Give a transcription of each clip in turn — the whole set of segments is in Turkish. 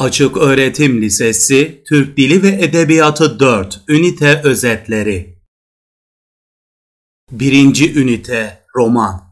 Açık Öğretim Lisesi Türk Dili ve Edebiyatı 4 Ünite Özetleri 1. Ünite Roman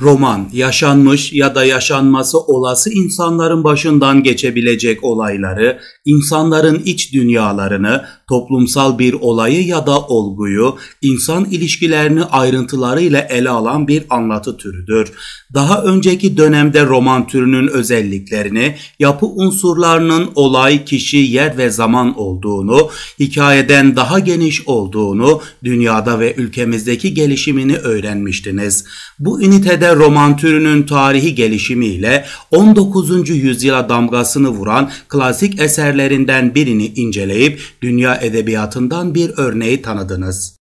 Roman, yaşanmış ya da yaşanması olası insanların başından geçebilecek olayları, insanların iç dünyalarını, toplumsal bir olayı ya da olguyu, insan ilişkilerini ayrıntılarıyla ele alan bir anlatı türüdür. Daha önceki dönemde roman türünün özelliklerini, yapı unsurlarının olay, kişi, yer ve zaman olduğunu, hikayeden daha geniş olduğunu, dünyada ve ülkemizdeki gelişimini öğrenmiştiniz. Bu ünitede roman türünün tarihi gelişimiyle 19. yüzyıla damgasını vuran klasik eserlerinden birini inceleyip dünya edebiyatından bir örneği tanıdınız.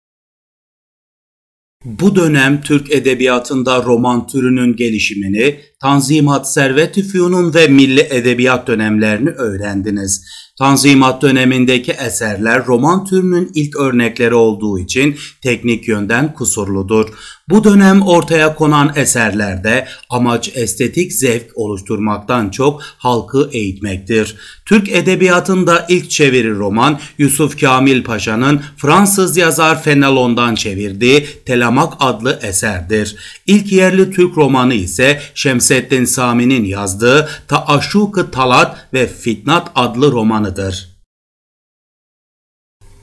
Bu dönem Türk edebiyatında roman türünün gelişimini, Tanzimat Servet Üfüyun'un ve milli edebiyat dönemlerini öğrendiniz. Tanzimat dönemindeki eserler roman türünün ilk örnekleri olduğu için teknik yönden kusurludur. Bu dönem ortaya konan eserlerde amaç estetik zevk oluşturmaktan çok halkı eğitmektir. Türk edebiyatında ilk çeviri roman Yusuf Kamil Paşa'nın Fransız yazar Fenelon'dan çevirdiği Telamak adlı eserdir. İlk yerli Türk romanı ise Şemseddin Sami'nin yazdığı Taaşşuk-ı Talat ve Fitnat adlı romanıdır.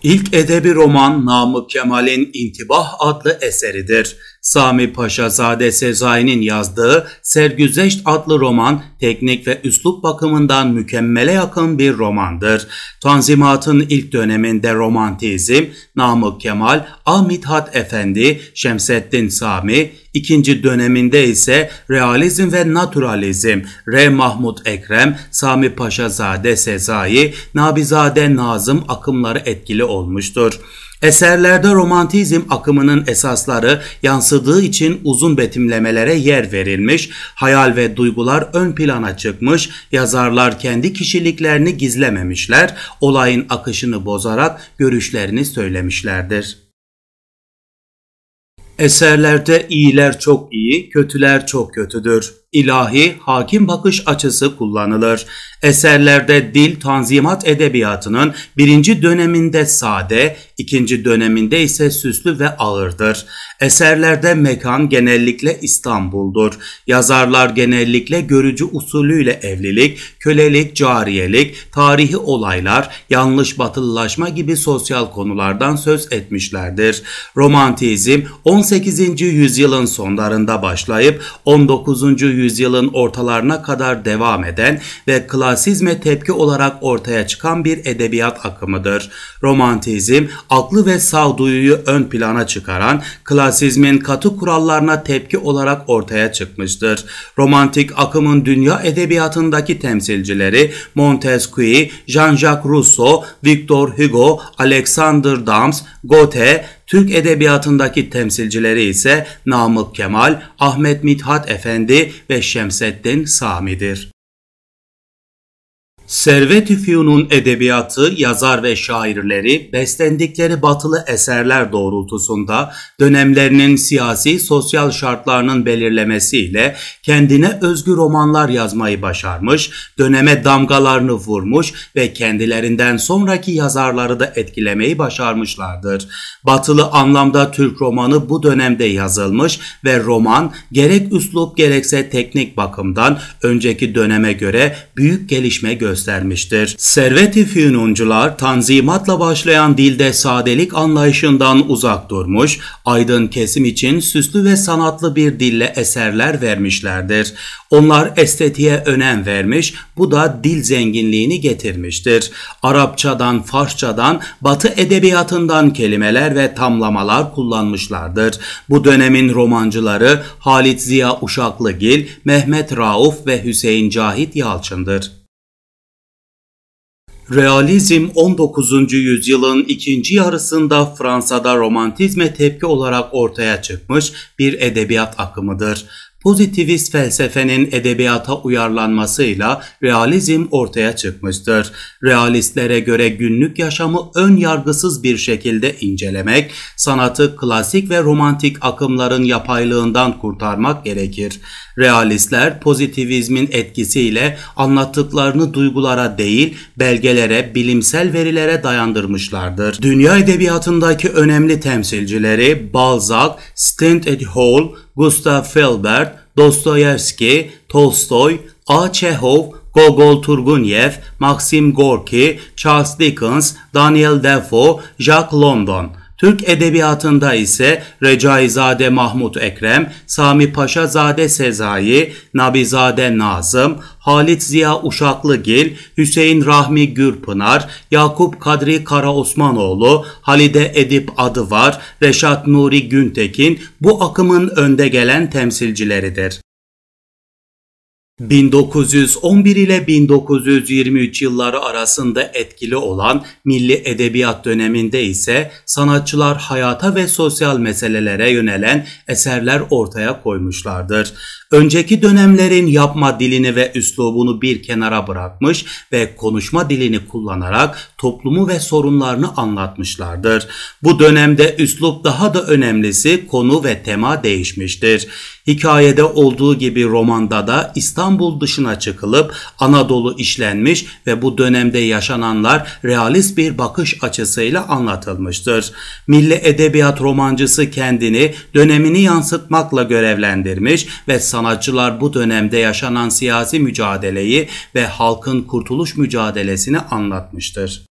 İlk edebi roman Namık Kemal'in İntibah adlı eseridir. Sami Paşa Zade Sezai'nin yazdığı Sergüzeşt adlı roman teknik ve üslup bakımından mükemmele yakın bir romandır. Tanzimat'ın ilk döneminde romantizm, Namık Kemal, Ahmet Hat Efendi, Şemseddin Sami, ikinci döneminde ise realizm ve naturalizm, R. Mahmut Ekrem, Sami Paşa Zade Sezai, Nabizade Nazım akımları etkili olmuştur. Eserlerde romantizm akımının esasları yansıdığı için uzun betimlemelere yer verilmiş, hayal ve duygular ön plana çıkmış, yazarlar kendi kişiliklerini gizlememişler, olayın akışını bozarak görüşlerini söylemişlerdir. Eserlerde iyiler çok iyi, kötüler çok kötüdür ilahi hakim bakış açısı kullanılır. Eserlerde dil tanzimat edebiyatının birinci döneminde sade, ikinci döneminde ise süslü ve ağırdır. Eserlerde mekan genellikle İstanbul'dur. Yazarlar genellikle görücü usulüyle evlilik, kölelik, cariyelik, tarihi olaylar, yanlış batılılaşma gibi sosyal konulardan söz etmişlerdir. Romantizm 18. yüzyılın sonlarında başlayıp 19 yüzyılın ortalarına kadar devam eden ve klasizme tepki olarak ortaya çıkan bir edebiyat akımıdır. Romantizm, aklı ve sağduyuyu ön plana çıkaran klasizmin katı kurallarına tepki olarak ortaya çıkmıştır. Romantik akımın dünya edebiyatındaki temsilcileri Montesquieu, Jean-Jacques Rousseau, Victor Hugo, Alexander Dams, Goethe, Türk edebiyatındaki temsilcileri ise Namık Kemal, Ahmet Mithat Efendi ve Şemseddin Sami'dir. Servet-i edebiyatı, yazar ve şairleri beslendikleri batılı eserler doğrultusunda dönemlerinin siyasi, sosyal şartlarının belirlemesiyle kendine özgü romanlar yazmayı başarmış, döneme damgalarını vurmuş ve kendilerinden sonraki yazarları da etkilemeyi başarmışlardır. Batılı anlamda Türk romanı bu dönemde yazılmış ve roman gerek üslup gerekse teknik bakımdan önceki döneme göre büyük gelişme göstermiştir göstermiştir. Servet-i Fünuncular tanzimatla başlayan dilde sadelik anlayışından uzak durmuş, aydın kesim için süslü ve sanatlı bir dille eserler vermişlerdir. Onlar estetiğe önem vermiş, bu da dil zenginliğini getirmiştir. Arapçadan, Farsçadan, Batı edebiyatından kelimeler ve tamlamalar kullanmışlardır. Bu dönemin romancıları Halit Ziya Uşaklıgil, Mehmet Rauf ve Hüseyin Cahit Yalçın'dır. Realizm 19. yüzyılın ikinci yarısında Fransa'da romantizme tepki olarak ortaya çıkmış bir edebiyat akımıdır pozitivist felsefenin edebiyata uyarlanmasıyla realizm ortaya çıkmıştır. Realistlere göre günlük yaşamı ön yargısız bir şekilde incelemek, sanatı klasik ve romantik akımların yapaylığından kurtarmak gerekir. Realistler pozitivizmin etkisiyle anlattıklarını duygulara değil, belgelere, bilimsel verilere dayandırmışlardır. Dünya edebiyatındaki önemli temsilcileri Balzac, Stendhal, Gustav Flaubert, Dostoyevski, Tolstoy, A. Chekhov, Gogol Turguniev, Maxim Gorki, Charles Dickens, Daniel Defoe, Jacques London Türk edebiyatında ise Recaizade Mahmut Ekrem, Sami Paşa Zade Sezai, Nabizade Nazım, Halit Ziya Uşaklıgil, Hüseyin Rahmi Gürpınar, Yakup Kadri Kara Osmanoğlu, Halide Edip Adıvar, Reşat Nuri Güntekin bu akımın önde gelen temsilcileridir. 1911 ile 1923 yılları arasında etkili olan milli edebiyat döneminde ise sanatçılar hayata ve sosyal meselelere yönelen eserler ortaya koymuşlardır. Önceki dönemlerin yapma dilini ve üslubunu bir kenara bırakmış ve konuşma dilini kullanarak toplumu ve sorunlarını anlatmışlardır. Bu dönemde üslup daha da önemlisi konu ve tema değişmiştir. Hikayede olduğu gibi romanda da İstanbul dışına çıkılıp Anadolu işlenmiş ve bu dönemde yaşananlar realist bir bakış açısıyla anlatılmıştır. Milli edebiyat romancısı kendini dönemini yansıtmakla görevlendirmiş ve sanatçılar bu dönemde yaşanan siyasi mücadeleyi ve halkın kurtuluş mücadelesini anlatmıştır.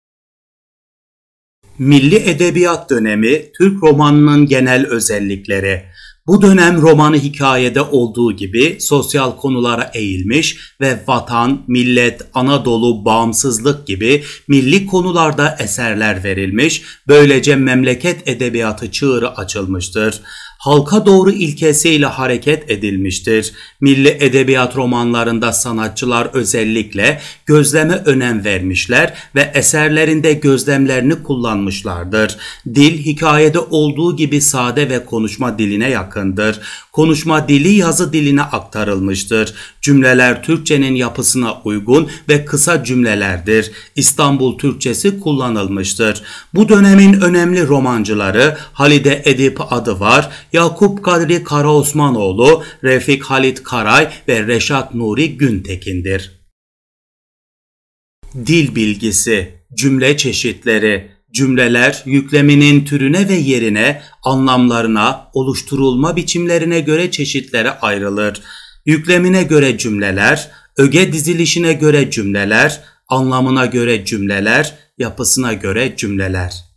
Milli Edebiyat Dönemi Türk romanının genel özellikleri bu dönem romanı hikayede olduğu gibi sosyal konulara eğilmiş ve vatan, millet, Anadolu, bağımsızlık gibi milli konularda eserler verilmiş, böylece memleket edebiyatı çığırı açılmıştır halka doğru ilkesiyle hareket edilmiştir. Milli edebiyat romanlarında sanatçılar özellikle gözleme önem vermişler ve eserlerinde gözlemlerini kullanmışlardır. Dil hikayede olduğu gibi sade ve konuşma diline yakındır. Konuşma dili yazı diline aktarılmıştır. Cümleler Türkçenin yapısına uygun ve kısa cümlelerdir. İstanbul Türkçesi kullanılmıştır. Bu dönemin önemli romancıları Halide Edip adı var. Yakup Kadri Kara Osmanoğlu, Refik Halit Karay ve Reşat Nuri Güntekin'dir. Dil bilgisi, cümle çeşitleri, cümleler yükleminin türüne ve yerine, anlamlarına, oluşturulma biçimlerine göre çeşitlere ayrılır. Yüklemine göre cümleler, öge dizilişine göre cümleler, anlamına göre cümleler, yapısına göre cümleler.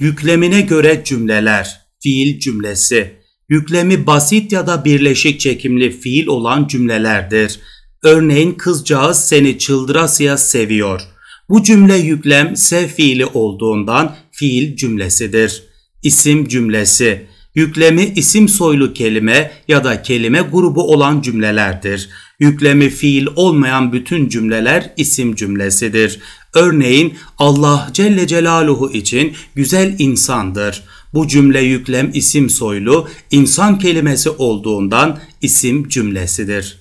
Yüklemine göre cümleler, fiil cümlesi. Yüklemi basit ya da birleşik çekimli fiil olan cümlelerdir. Örneğin kızcağız seni çıldırasıya seviyor. Bu cümle yüklem se fiili olduğundan fiil cümlesidir. İsim cümlesi Yüklemi isim soylu kelime ya da kelime grubu olan cümlelerdir. Yüklemi fiil olmayan bütün cümleler isim cümlesidir. Örneğin Allah Celle Celaluhu için güzel insandır. Bu cümle yüklem isim soylu insan kelimesi olduğundan isim cümlesidir.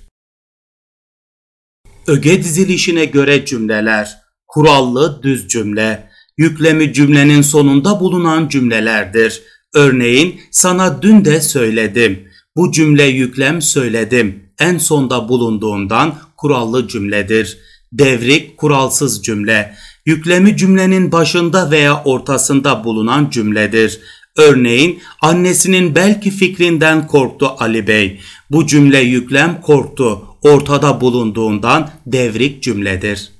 Öge dizilişine göre cümleler, kurallı düz cümle, yüklemi cümlenin sonunda bulunan cümlelerdir. Örneğin sana dün de söyledim. Bu cümle yüklem söyledim en sonda bulunduğundan kurallı cümledir devrik, kuralsız cümle. Yüklemi cümlenin başında veya ortasında bulunan cümledir. Örneğin annesinin belki fikrinden korktu Ali Bey. Bu cümle yüklem korktu ortada bulunduğundan devrik cümledir.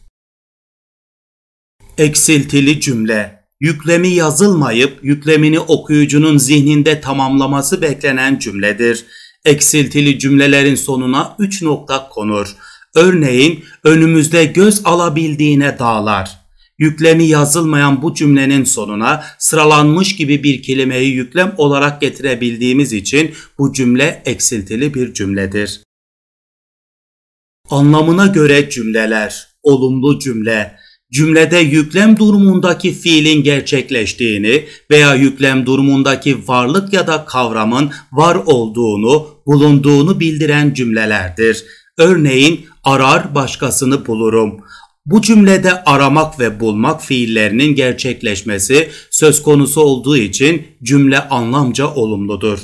Eksiltili cümle Yüklemi yazılmayıp yüklemini okuyucunun zihninde tamamlaması beklenen cümledir. Eksiltili cümlelerin sonuna 3 nokta konur. Örneğin önümüzde göz alabildiğine dağlar. Yüklemi yazılmayan bu cümlenin sonuna sıralanmış gibi bir kelimeyi yüklem olarak getirebildiğimiz için bu cümle eksiltili bir cümledir. Anlamına göre cümleler, olumlu cümle, cümlede yüklem durumundaki fiilin gerçekleştiğini veya yüklem durumundaki varlık ya da kavramın var olduğunu, bulunduğunu bildiren cümlelerdir. Örneğin arar başkasını bulurum. Bu cümlede aramak ve bulmak fiillerinin gerçekleşmesi söz konusu olduğu için cümle anlamca olumludur.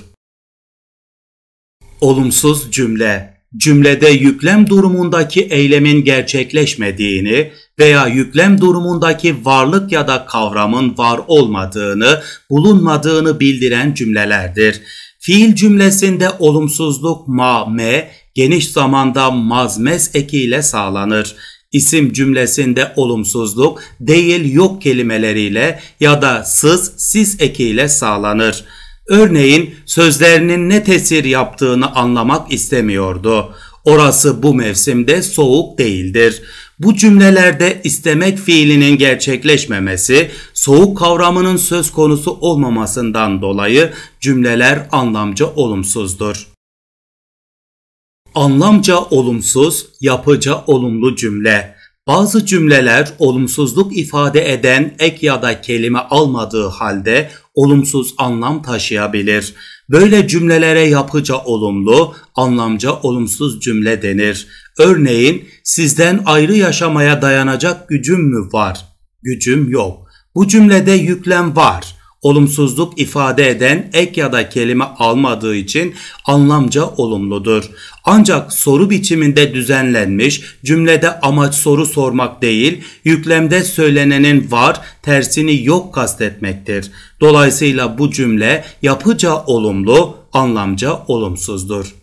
Olumsuz cümle Cümlede yüklem durumundaki eylemin gerçekleşmediğini veya yüklem durumundaki varlık ya da kavramın var olmadığını, bulunmadığını bildiren cümlelerdir. Fiil cümlesinde olumsuzluk ma, me geniş zamanda mazmes ekiyle sağlanır. İsim cümlesinde olumsuzluk değil yok kelimeleriyle ya da sız siz ekiyle sağlanır. Örneğin sözlerinin ne tesir yaptığını anlamak istemiyordu. Orası bu mevsimde soğuk değildir. Bu cümlelerde istemek fiilinin gerçekleşmemesi, soğuk kavramının söz konusu olmamasından dolayı cümleler anlamca olumsuzdur. Anlamca olumsuz, yapıca olumlu cümle. Bazı cümleler olumsuzluk ifade eden ek ya da kelime almadığı halde olumsuz anlam taşıyabilir. Böyle cümlelere yapıca olumlu, anlamca olumsuz cümle denir. Örneğin sizden ayrı yaşamaya dayanacak gücüm mü var? Gücüm yok. Bu cümlede yüklem var olumsuzluk ifade eden ek ya da kelime almadığı için anlamca olumludur. Ancak soru biçiminde düzenlenmiş cümlede amaç soru sormak değil, yüklemde söylenenin var tersini yok kastetmektir. Dolayısıyla bu cümle yapıca olumlu, anlamca olumsuzdur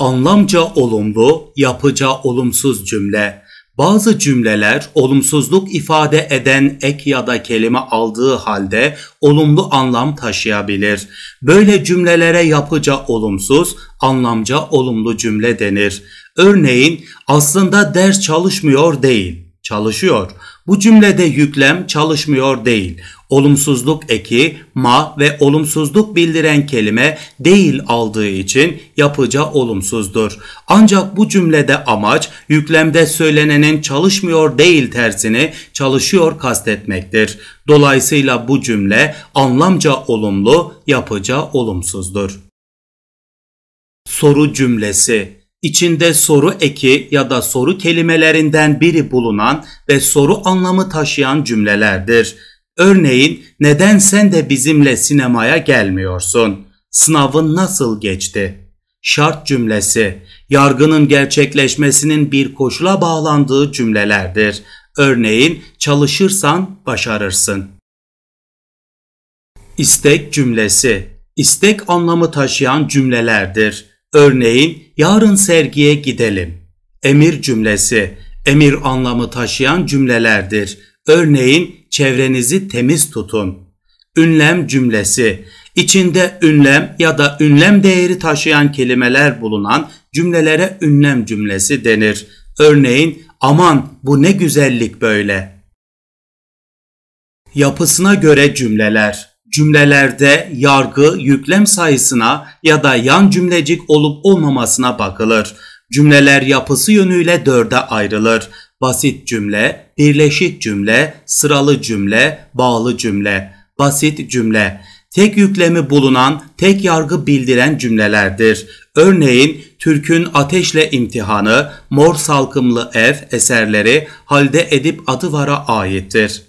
anlamca olumlu, yapıca olumsuz cümle. Bazı cümleler olumsuzluk ifade eden ek ya da kelime aldığı halde olumlu anlam taşıyabilir. Böyle cümlelere yapıca olumsuz, anlamca olumlu cümle denir. Örneğin aslında ders çalışmıyor değil, çalışıyor. Bu cümlede yüklem çalışmıyor değil. Olumsuzluk eki ma ve olumsuzluk bildiren kelime değil aldığı için yapıca olumsuzdur. Ancak bu cümlede amaç yüklemde söylenenin çalışmıyor değil tersini çalışıyor kastetmektir. Dolayısıyla bu cümle anlamca olumlu, yapıca olumsuzdur. Soru cümlesi İçinde soru eki ya da soru kelimelerinden biri bulunan ve soru anlamı taşıyan cümlelerdir. Örneğin neden sen de bizimle sinemaya gelmiyorsun? Sınavın nasıl geçti? Şart cümlesi yargının gerçekleşmesinin bir koşula bağlandığı cümlelerdir. Örneğin çalışırsan başarırsın. İstek cümlesi istek anlamı taşıyan cümlelerdir. Örneğin yarın sergiye gidelim. Emir cümlesi emir anlamı taşıyan cümlelerdir. Örneğin çevrenizi temiz tutun. Ünlem cümlesi içinde ünlem ya da ünlem değeri taşıyan kelimeler bulunan cümlelere ünlem cümlesi denir. Örneğin aman bu ne güzellik böyle. Yapısına göre cümleler cümlelerde yargı yüklem sayısına ya da yan cümlecik olup olmamasına bakılır. Cümleler yapısı yönüyle dörde ayrılır. Basit cümle, birleşik cümle, sıralı cümle, bağlı cümle. Basit cümle tek yüklemi bulunan, tek yargı bildiren cümlelerdir. Örneğin Türk'ün Ateşle İmtihanı, Mor Salkımlı Ev eserleri Halde Edip Adıvar'a aittir.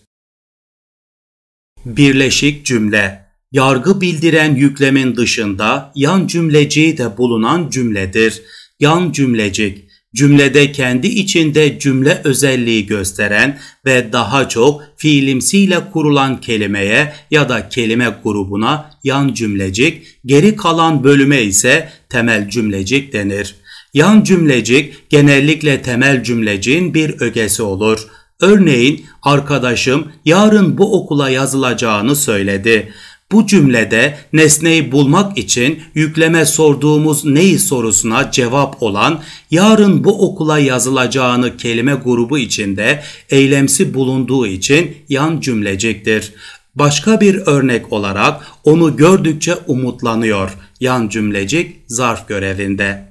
Birleşik cümle, yargı bildiren yüklemin dışında yan cümleciği de bulunan cümledir. Yan cümlecik, cümlede kendi içinde cümle özelliği gösteren ve daha çok fiilimsiyle kurulan kelimeye ya da kelime grubuna yan cümlecik, geri kalan bölüme ise temel cümlecik denir. Yan cümlecik genellikle temel cümlecin bir ögesi olur. Örneğin arkadaşım yarın bu okula yazılacağını söyledi. Bu cümlede nesneyi bulmak için yükleme sorduğumuz neyi sorusuna cevap olan yarın bu okula yazılacağını kelime grubu içinde eylemsi bulunduğu için yan cümleciktir. Başka bir örnek olarak onu gördükçe umutlanıyor. Yan cümlecik zarf görevinde.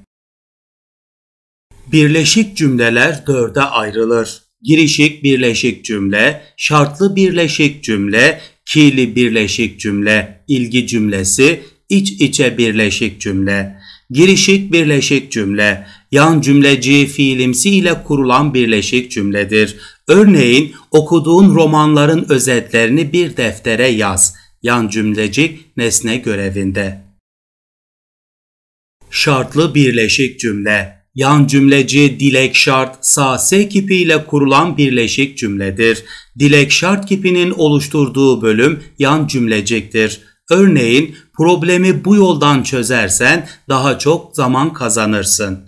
Birleşik cümleler dörde ayrılır girişik birleşik cümle, şartlı birleşik cümle, kili birleşik cümle, ilgi cümlesi, iç içe birleşik cümle, girişik birleşik cümle, yan cümleci fiilimsi ile kurulan birleşik cümledir. Örneğin okuduğun romanların özetlerini bir deftere yaz. Yan cümlecik nesne görevinde. Şartlı birleşik cümle yan cümleci dilek şart sa sase kipiyle kurulan birleşik cümledir. Dilek şart kipinin oluşturduğu bölüm yan cümleciktir. Örneğin problemi bu yoldan çözersen daha çok zaman kazanırsın.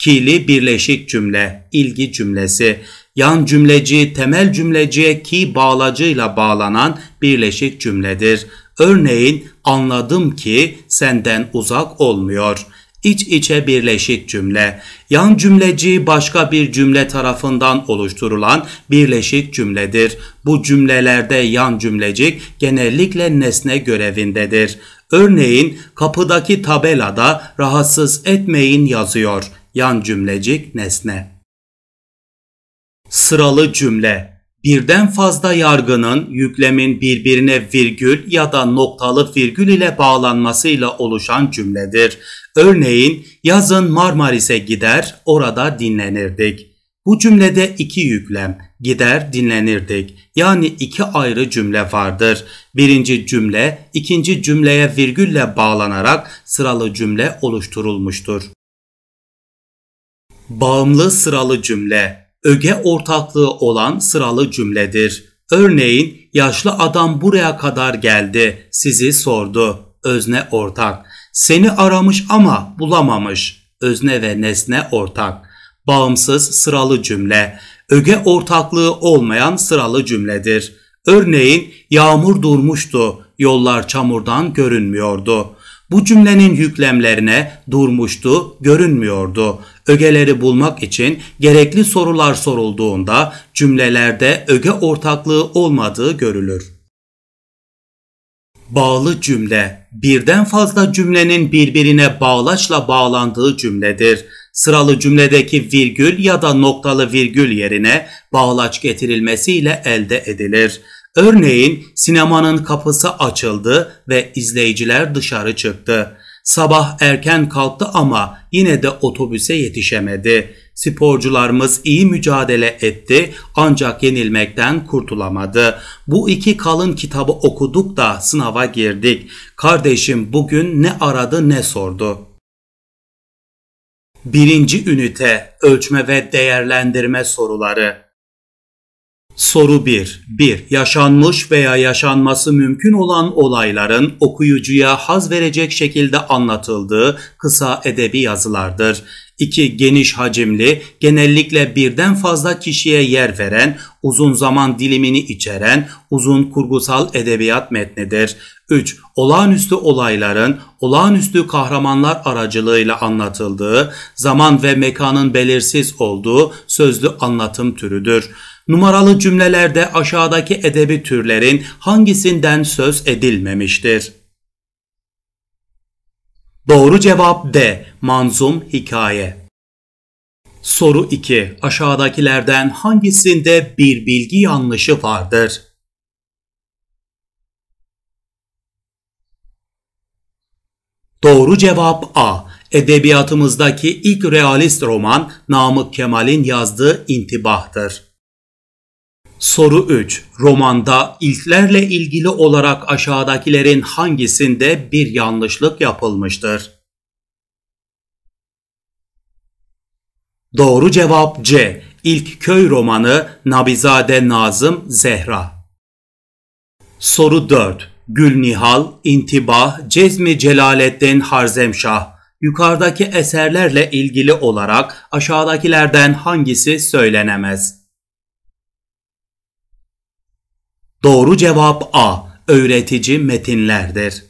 Kili birleşik cümle, ilgi cümlesi. Yan cümleci temel cümleciye ki bağlacıyla bağlanan birleşik cümledir. Örneğin anladım ki senden uzak olmuyor.'' iç içe birleşik cümle, yan cümleci başka bir cümle tarafından oluşturulan birleşik cümledir. Bu cümlelerde yan cümlecik genellikle nesne görevindedir. Örneğin kapıdaki tabelada rahatsız etmeyin yazıyor. Yan cümlecik nesne. Sıralı cümle birden fazla yargının yüklemin birbirine virgül ya da noktalı virgül ile bağlanmasıyla oluşan cümledir. Örneğin yazın Marmaris'e gider orada dinlenirdik. Bu cümlede iki yüklem gider dinlenirdik yani iki ayrı cümle vardır. Birinci cümle ikinci cümleye virgülle bağlanarak sıralı cümle oluşturulmuştur. Bağımlı sıralı cümle öge ortaklığı olan sıralı cümledir. Örneğin yaşlı adam buraya kadar geldi, sizi sordu. Özne ortak. Seni aramış ama bulamamış. Özne ve nesne ortak. Bağımsız sıralı cümle. Öge ortaklığı olmayan sıralı cümledir. Örneğin yağmur durmuştu, yollar çamurdan görünmüyordu. Bu cümlenin yüklemlerine durmuştu, görünmüyordu. Ögeleri bulmak için gerekli sorular sorulduğunda cümlelerde öge ortaklığı olmadığı görülür. Bağlı cümle birden fazla cümlenin birbirine bağlaçla bağlandığı cümledir. Sıralı cümledeki virgül ya da noktalı virgül yerine bağlaç getirilmesiyle elde edilir. Örneğin sinemanın kapısı açıldı ve izleyiciler dışarı çıktı. Sabah erken kalktı ama yine de otobüse yetişemedi. Sporcularımız iyi mücadele etti ancak yenilmekten kurtulamadı. Bu iki kalın kitabı okuduk da sınava girdik. Kardeşim bugün ne aradı ne sordu. Birinci ünite ölçme ve değerlendirme soruları Soru 1. 1. Yaşanmış veya yaşanması mümkün olan olayların okuyucuya haz verecek şekilde anlatıldığı kısa edebi yazılardır. 2. Geniş hacimli, genellikle birden fazla kişiye yer veren, uzun zaman dilimini içeren uzun kurgusal edebiyat metnidir. 3. Olağanüstü olayların olağanüstü kahramanlar aracılığıyla anlatıldığı, zaman ve mekanın belirsiz olduğu sözlü anlatım türüdür. Numaralı cümlelerde aşağıdaki edebi türlerin hangisinden söz edilmemiştir? Doğru cevap D. Manzum hikaye. Soru 2. Aşağıdakilerden hangisinde bir bilgi yanlışı vardır? Doğru cevap A. Edebiyatımızdaki ilk realist roman Namık Kemal'in yazdığı İntibah'tır. Soru 3. Romanda ilklerle ilgili olarak aşağıdakilerin hangisinde bir yanlışlık yapılmıştır? Doğru cevap C. İlk köy romanı Nabizade Nazım Zehra. Soru 4. Gül Nihal, İntibah, Cezmi Celaleddin Harzemşah. Yukarıdaki eserlerle ilgili olarak aşağıdakilerden hangisi söylenemez? Doğru cevap A. Öğretici metinlerdir.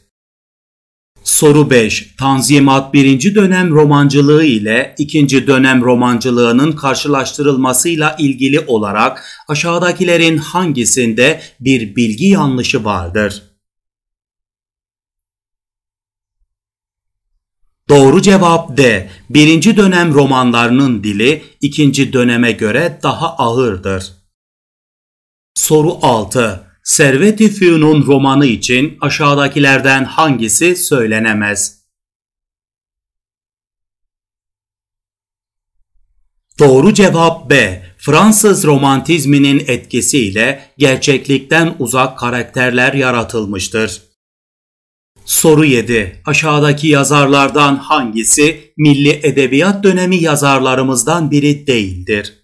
Soru 5. Tanzimat 1. dönem romancılığı ile 2. dönem romancılığının karşılaştırılmasıyla ilgili olarak aşağıdakilerin hangisinde bir bilgi yanlışı vardır? Doğru cevap D. Birinci dönem romanlarının dili ikinci döneme göre daha ağırdır. Soru 6. Servet-i Fünun romanı için aşağıdakilerden hangisi söylenemez? Doğru cevap B. Fransız romantizminin etkisiyle gerçeklikten uzak karakterler yaratılmıştır. Soru 7. Aşağıdaki yazarlardan hangisi milli edebiyat dönemi yazarlarımızdan biri değildir?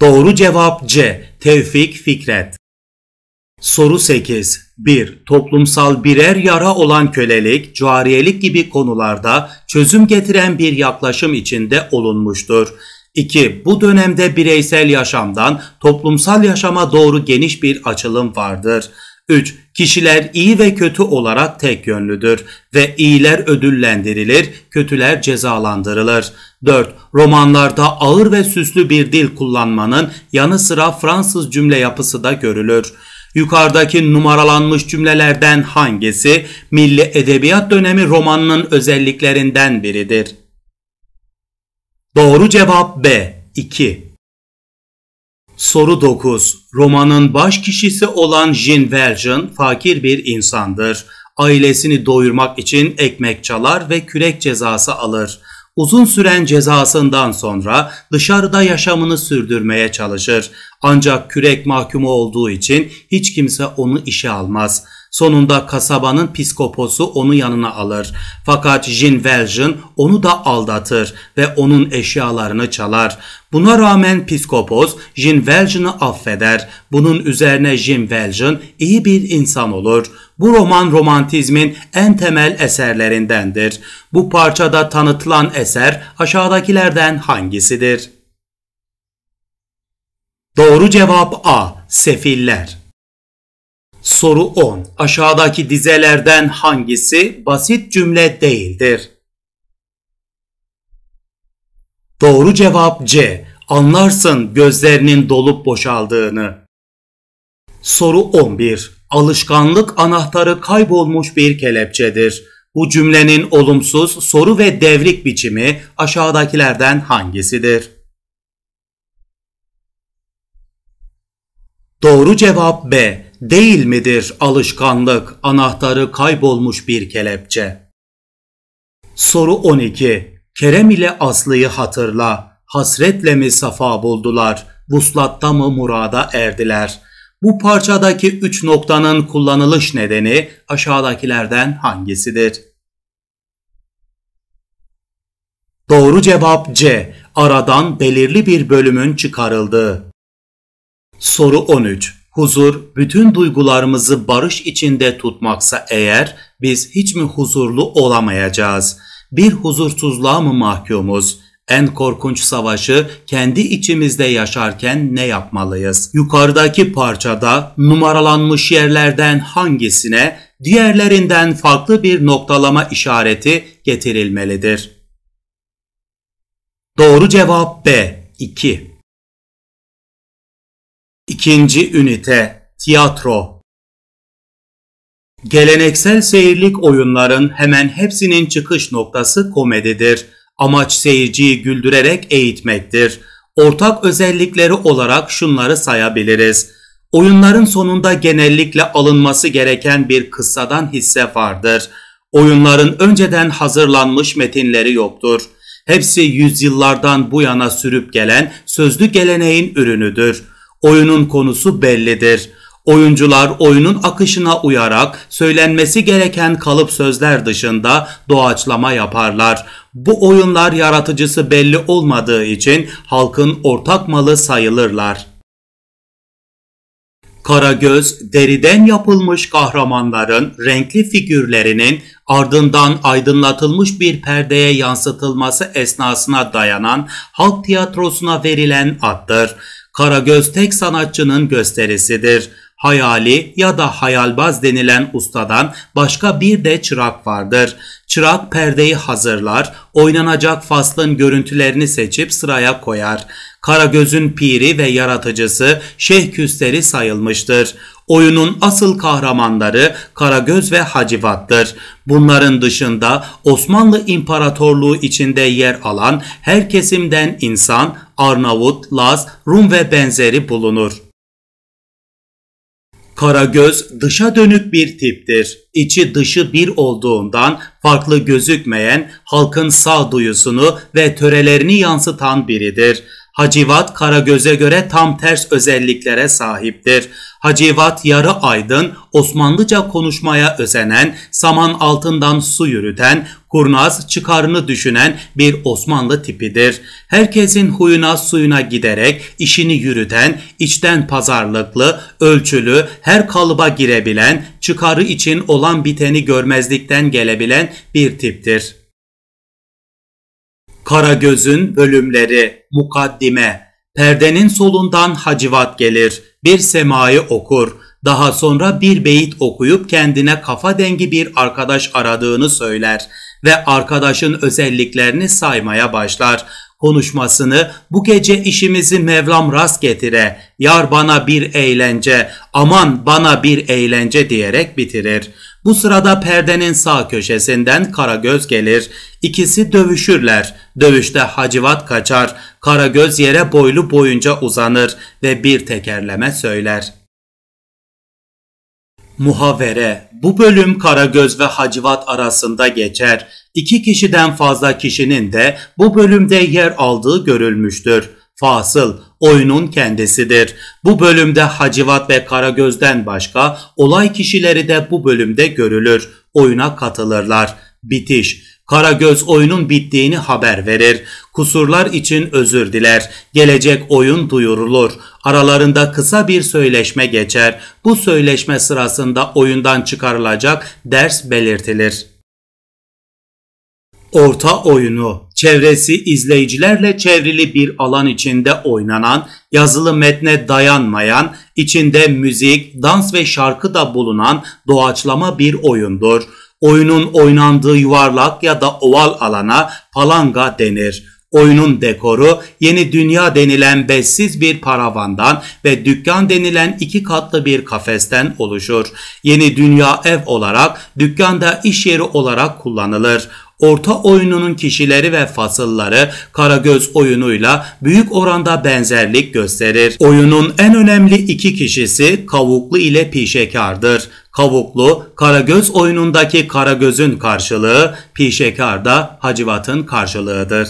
Doğru cevap C. Tevfik Fikret. Soru 8. 1. Toplumsal birer yara olan kölelik, cariyelik gibi konularda çözüm getiren bir yaklaşım içinde olunmuştur. 2. Bu dönemde bireysel yaşamdan toplumsal yaşama doğru geniş bir açılım vardır. 3. Kişiler iyi ve kötü olarak tek yönlüdür ve iyiler ödüllendirilir, kötüler cezalandırılır. 4. Romanlarda ağır ve süslü bir dil kullanmanın yanı sıra Fransız cümle yapısı da görülür. Yukarıdaki numaralanmış cümlelerden hangisi Milli Edebiyat Dönemi romanının özelliklerinden biridir? Doğru cevap B. 2. Soru 9. Romanın baş kişisi olan Jean Valjean fakir bir insandır. Ailesini doyurmak için ekmek çalar ve kürek cezası alır. Uzun süren cezasından sonra dışarıda yaşamını sürdürmeye çalışır. Ancak kürek mahkumu olduğu için hiç kimse onu işe almaz.'' Sonunda kasabanın piskoposu onu yanına alır. Fakat Jean Valjean onu da aldatır ve onun eşyalarını çalar. Buna rağmen piskopos Jean Valjean'ı affeder. Bunun üzerine Jean Valjean iyi bir insan olur. Bu roman romantizmin en temel eserlerindendir. Bu parçada tanıtılan eser aşağıdakilerden hangisidir? Doğru cevap A. Sefiller Soru 10. Aşağıdaki dizelerden hangisi basit cümle değildir? Doğru cevap C. Anlarsın gözlerinin dolup boşaldığını. Soru 11. Alışkanlık anahtarı kaybolmuş bir kelepçedir. Bu cümlenin olumsuz soru ve devrik biçimi aşağıdakilerden hangisidir? Doğru cevap B değil midir alışkanlık anahtarı kaybolmuş bir kelepçe? Soru 12. Kerem ile Aslı'yı hatırla. Hasretle mi safa buldular? Vuslatta mı murada erdiler? Bu parçadaki üç noktanın kullanılış nedeni aşağıdakilerden hangisidir? Doğru cevap C. Aradan belirli bir bölümün çıkarıldığı. Soru 13. Huzur bütün duygularımızı barış içinde tutmaksa eğer biz hiç mi huzurlu olamayacağız? Bir huzursuzluğa mı mahkumuz? En korkunç savaşı kendi içimizde yaşarken ne yapmalıyız? Yukarıdaki parçada numaralanmış yerlerden hangisine diğerlerinden farklı bir noktalama işareti getirilmelidir? Doğru cevap B. 2 İkinci ünite tiyatro. Geleneksel seyirlik oyunların hemen hepsinin çıkış noktası komedidir. Amaç seyirciyi güldürerek eğitmektir. Ortak özellikleri olarak şunları sayabiliriz. Oyunların sonunda genellikle alınması gereken bir kıssadan hisse vardır. Oyunların önceden hazırlanmış metinleri yoktur. Hepsi yüzyıllardan bu yana sürüp gelen sözlü geleneğin ürünüdür. Oyunun konusu bellidir. Oyuncular oyunun akışına uyarak söylenmesi gereken kalıp sözler dışında doğaçlama yaparlar. Bu oyunlar yaratıcısı belli olmadığı için halkın ortak malı sayılırlar. Karagöz, deriden yapılmış kahramanların renkli figürlerinin ardından aydınlatılmış bir perdeye yansıtılması esnasına dayanan halk tiyatrosuna verilen addır. Karagöz tek sanatçının gösterisidir hayali ya da hayalbaz denilen ustadan başka bir de çırak vardır. Çırak perdeyi hazırlar, oynanacak faslın görüntülerini seçip sıraya koyar. Karagöz'ün piri ve yaratıcısı Şeyh Küsteri sayılmıştır. Oyunun asıl kahramanları Karagöz ve Hacivat'tır. Bunların dışında Osmanlı İmparatorluğu içinde yer alan her kesimden insan, Arnavut, Laz, Rum ve benzeri bulunur. Karagöz dışa dönük bir tiptir. İçi dışı bir olduğundan farklı gözükmeyen halkın sağ sağduyusunu ve törelerini yansıtan biridir. Hacivat Karagöz'e göre tam ters özelliklere sahiptir. Hacivat yarı aydın, Osmanlıca konuşmaya özenen, saman altından su yürüten, kurnaz çıkarını düşünen bir Osmanlı tipidir. Herkesin huyuna suyuna giderek işini yürüten, içten pazarlıklı, ölçülü, her kalıba girebilen, çıkarı için olan biteni görmezlikten gelebilen bir tiptir. Karagöz'ün bölümleri, mukaddime, perdenin solundan hacivat gelir, bir semayı okur, daha sonra bir beyit okuyup kendine kafa dengi bir arkadaş aradığını söyler ve arkadaşın özelliklerini saymaya başlar. Konuşmasını bu gece işimizi Mevlam rast getire, yar bana bir eğlence, aman bana bir eğlence diyerek bitirir.'' Bu sırada perdenin sağ köşesinden Karagöz gelir. İkisi dövüşürler. Dövüşte Hacivat kaçar. Karagöz yere boylu boyunca uzanır ve bir tekerleme söyler. Muhavere Bu bölüm Karagöz ve Hacivat arasında geçer. İki kişiden fazla kişinin de bu bölümde yer aldığı görülmüştür fasıl oyunun kendisidir. Bu bölümde Hacivat ve Karagöz'den başka olay kişileri de bu bölümde görülür. Oyuna katılırlar. Bitiş Karagöz oyunun bittiğini haber verir. Kusurlar için özür diler. Gelecek oyun duyurulur. Aralarında kısa bir söyleşme geçer. Bu söyleşme sırasında oyundan çıkarılacak ders belirtilir orta oyunu, çevresi izleyicilerle çevrili bir alan içinde oynanan, yazılı metne dayanmayan, içinde müzik, dans ve şarkı da bulunan doğaçlama bir oyundur. Oyunun oynandığı yuvarlak ya da oval alana palanga denir. Oyunun dekoru yeni dünya denilen bessiz bir paravandan ve dükkan denilen iki katlı bir kafesten oluşur. Yeni dünya ev olarak dükkanda iş yeri olarak kullanılır. Orta oyununun kişileri ve fasılları Karagöz oyunuyla büyük oranda benzerlik gösterir. Oyunun en önemli iki kişisi Kavuklu ile Pişekar'dır. Kavuklu, Karagöz oyunundaki Karagöz'ün karşılığı, Pişekar da Hacivat'ın karşılığıdır.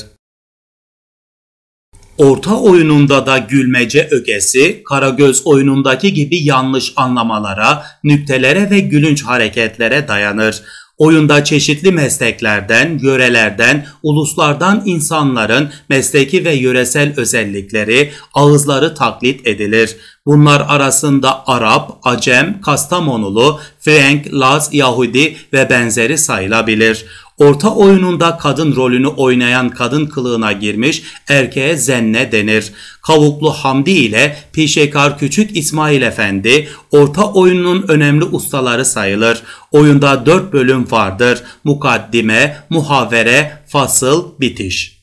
Orta oyununda da gülmece ögesi, Karagöz oyunundaki gibi yanlış anlamalara, nüktelere ve gülünç hareketlere dayanır. Oyunda çeşitli mesleklerden, yörelerden, uluslardan insanların mesleki ve yöresel özellikleri, ağızları taklit edilir. Bunlar arasında Arap, Acem, Kastamonulu, Frenk, Laz, Yahudi ve benzeri sayılabilir. Orta oyununda kadın rolünü oynayan kadın kılığına girmiş erkeğe zenne denir. Kavuklu Hamdi ile Pişekar Küçük İsmail Efendi orta oyunun önemli ustaları sayılır. Oyunda 4 bölüm vardır. Mukaddime, muhavere, fasıl, bitiş.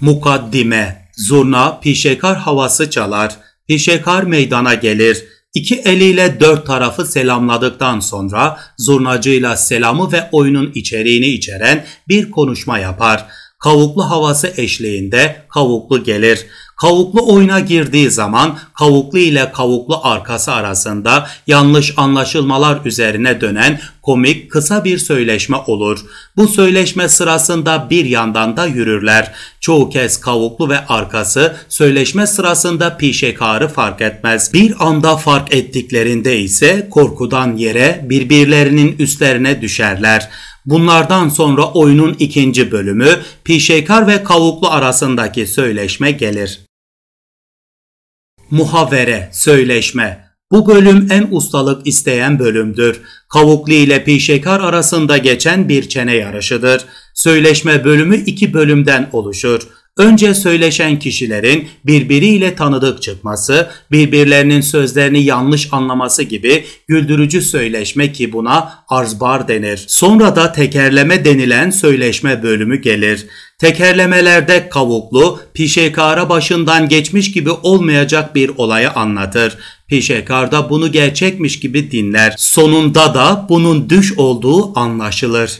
Mukaddime Zurna pişekar havası çalar. Pişekar meydana gelir. İki eliyle dört tarafı selamladıktan sonra zurnacıyla selamı ve oyunun içeriğini içeren bir konuşma yapar. Kavuklu havası eşliğinde kavuklu gelir. Kavuklu oyuna girdiği zaman kavuklu ile kavuklu arkası arasında yanlış anlaşılmalar üzerine dönen komik kısa bir söyleşme olur. Bu söyleşme sırasında bir yandan da yürürler. Çoğu kez kavuklu ve arkası söyleşme sırasında pişekarı fark etmez. Bir anda fark ettiklerinde ise korkudan yere birbirlerinin üstlerine düşerler. Bunlardan sonra oyunun ikinci bölümü Pişekar ve Kavuklu arasındaki söyleşme gelir. Muhavere, söyleşme. Bu bölüm en ustalık isteyen bölümdür. Kavuklu ile Pişekar arasında geçen bir çene yarışıdır. Söyleşme bölümü iki bölümden oluşur. Önce söyleşen kişilerin birbiriyle tanıdık çıkması, birbirlerinin sözlerini yanlış anlaması gibi güldürücü söyleşme ki buna arzbar denir. Sonra da tekerleme denilen söyleşme bölümü gelir. Tekerlemelerde kavuklu, pişekara başından geçmiş gibi olmayacak bir olayı anlatır. Pişekar da bunu gerçekmiş gibi dinler. Sonunda da bunun düş olduğu anlaşılır.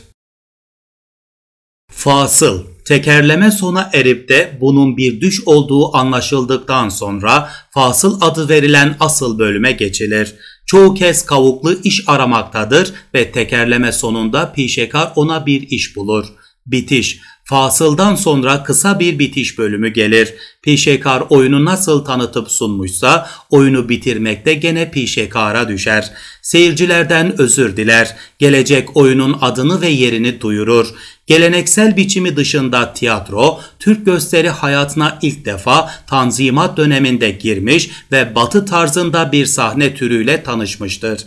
Fasıl Tekerleme sona erip de bunun bir düş olduğu anlaşıldıktan sonra fasıl adı verilen asıl bölüme geçilir. Çoğu kez kavuklu iş aramaktadır ve tekerleme sonunda pişekar ona bir iş bulur. Bitiş Fasıldan sonra kısa bir bitiş bölümü gelir. Pişekar oyunu nasıl tanıtıp sunmuşsa oyunu bitirmekte gene Pişekar'a düşer. Seyircilerden özür diler. Gelecek oyunun adını ve yerini duyurur. Geleneksel biçimi dışında tiyatro, Türk gösteri hayatına ilk defa Tanzimat döneminde girmiş ve batı tarzında bir sahne türüyle tanışmıştır.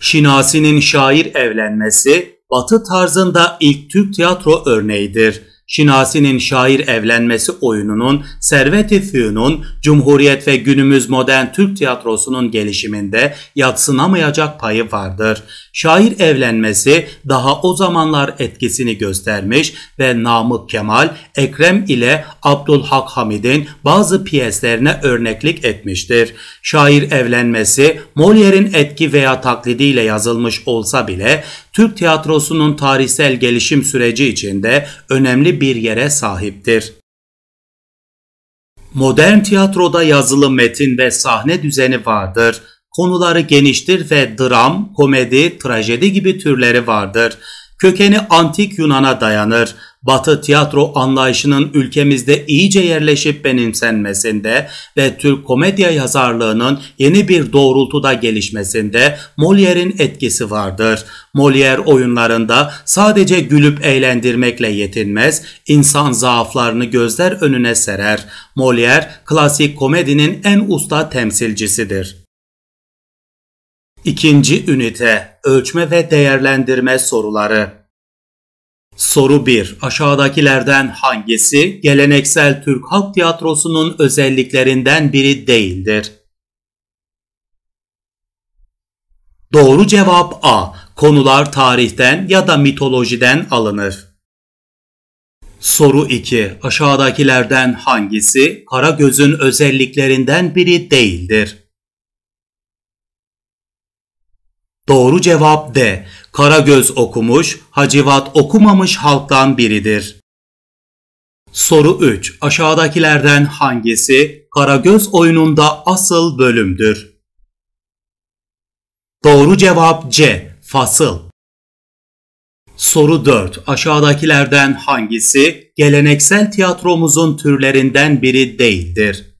Şinasi'nin şair evlenmesi, Batı tarzında ilk Türk tiyatro örneğidir. Şinasi'nin şair evlenmesi oyununun, Servet-i Fünun, Cumhuriyet ve günümüz modern Türk tiyatrosunun gelişiminde yatsınamayacak payı vardır. Şair evlenmesi daha o zamanlar etkisini göstermiş ve Namık Kemal, Ekrem ile Abdülhak Hamid'in bazı piyeslerine örneklik etmiştir. Şair evlenmesi Molière'in etki veya taklidiyle yazılmış olsa bile Türk tiyatrosunun tarihsel gelişim süreci içinde önemli bir yere sahiptir. Modern tiyatroda yazılı metin ve sahne düzeni vardır. Konuları geniştir ve dram, komedi, trajedi gibi türleri vardır. Kökeni antik Yunan'a dayanır. Batı tiyatro anlayışının ülkemizde iyice yerleşip benimsenmesinde ve Türk komedya yazarlığının yeni bir doğrultuda gelişmesinde Molière'in etkisi vardır. Molière oyunlarında sadece gülüp eğlendirmekle yetinmez, insan zaaflarını gözler önüne serer. Molière klasik komedinin en usta temsilcisidir. İkinci ünite, ölçme ve değerlendirme soruları. Soru 1. Aşağıdakilerden hangisi geleneksel Türk halk tiyatrosunun özelliklerinden biri değildir? Doğru cevap A. Konular tarihten ya da mitolojiden alınır. Soru 2. Aşağıdakilerden hangisi Karagöz'ün özelliklerinden biri değildir? Doğru cevap D. Karagöz okumuş, Hacivat okumamış halktan biridir. Soru 3. Aşağıdakilerden hangisi Karagöz oyununda asıl bölümdür? Doğru cevap C. Fasıl. Soru 4. Aşağıdakilerden hangisi geleneksel tiyatromuzun türlerinden biri değildir?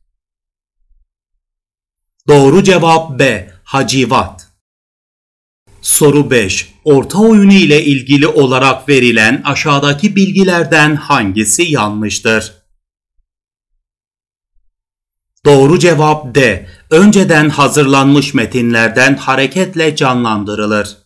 Doğru cevap B. Hacivat. Soru 5. Orta oyunu ile ilgili olarak verilen aşağıdaki bilgilerden hangisi yanlıştır? Doğru cevap D. Önceden hazırlanmış metinlerden hareketle canlandırılır.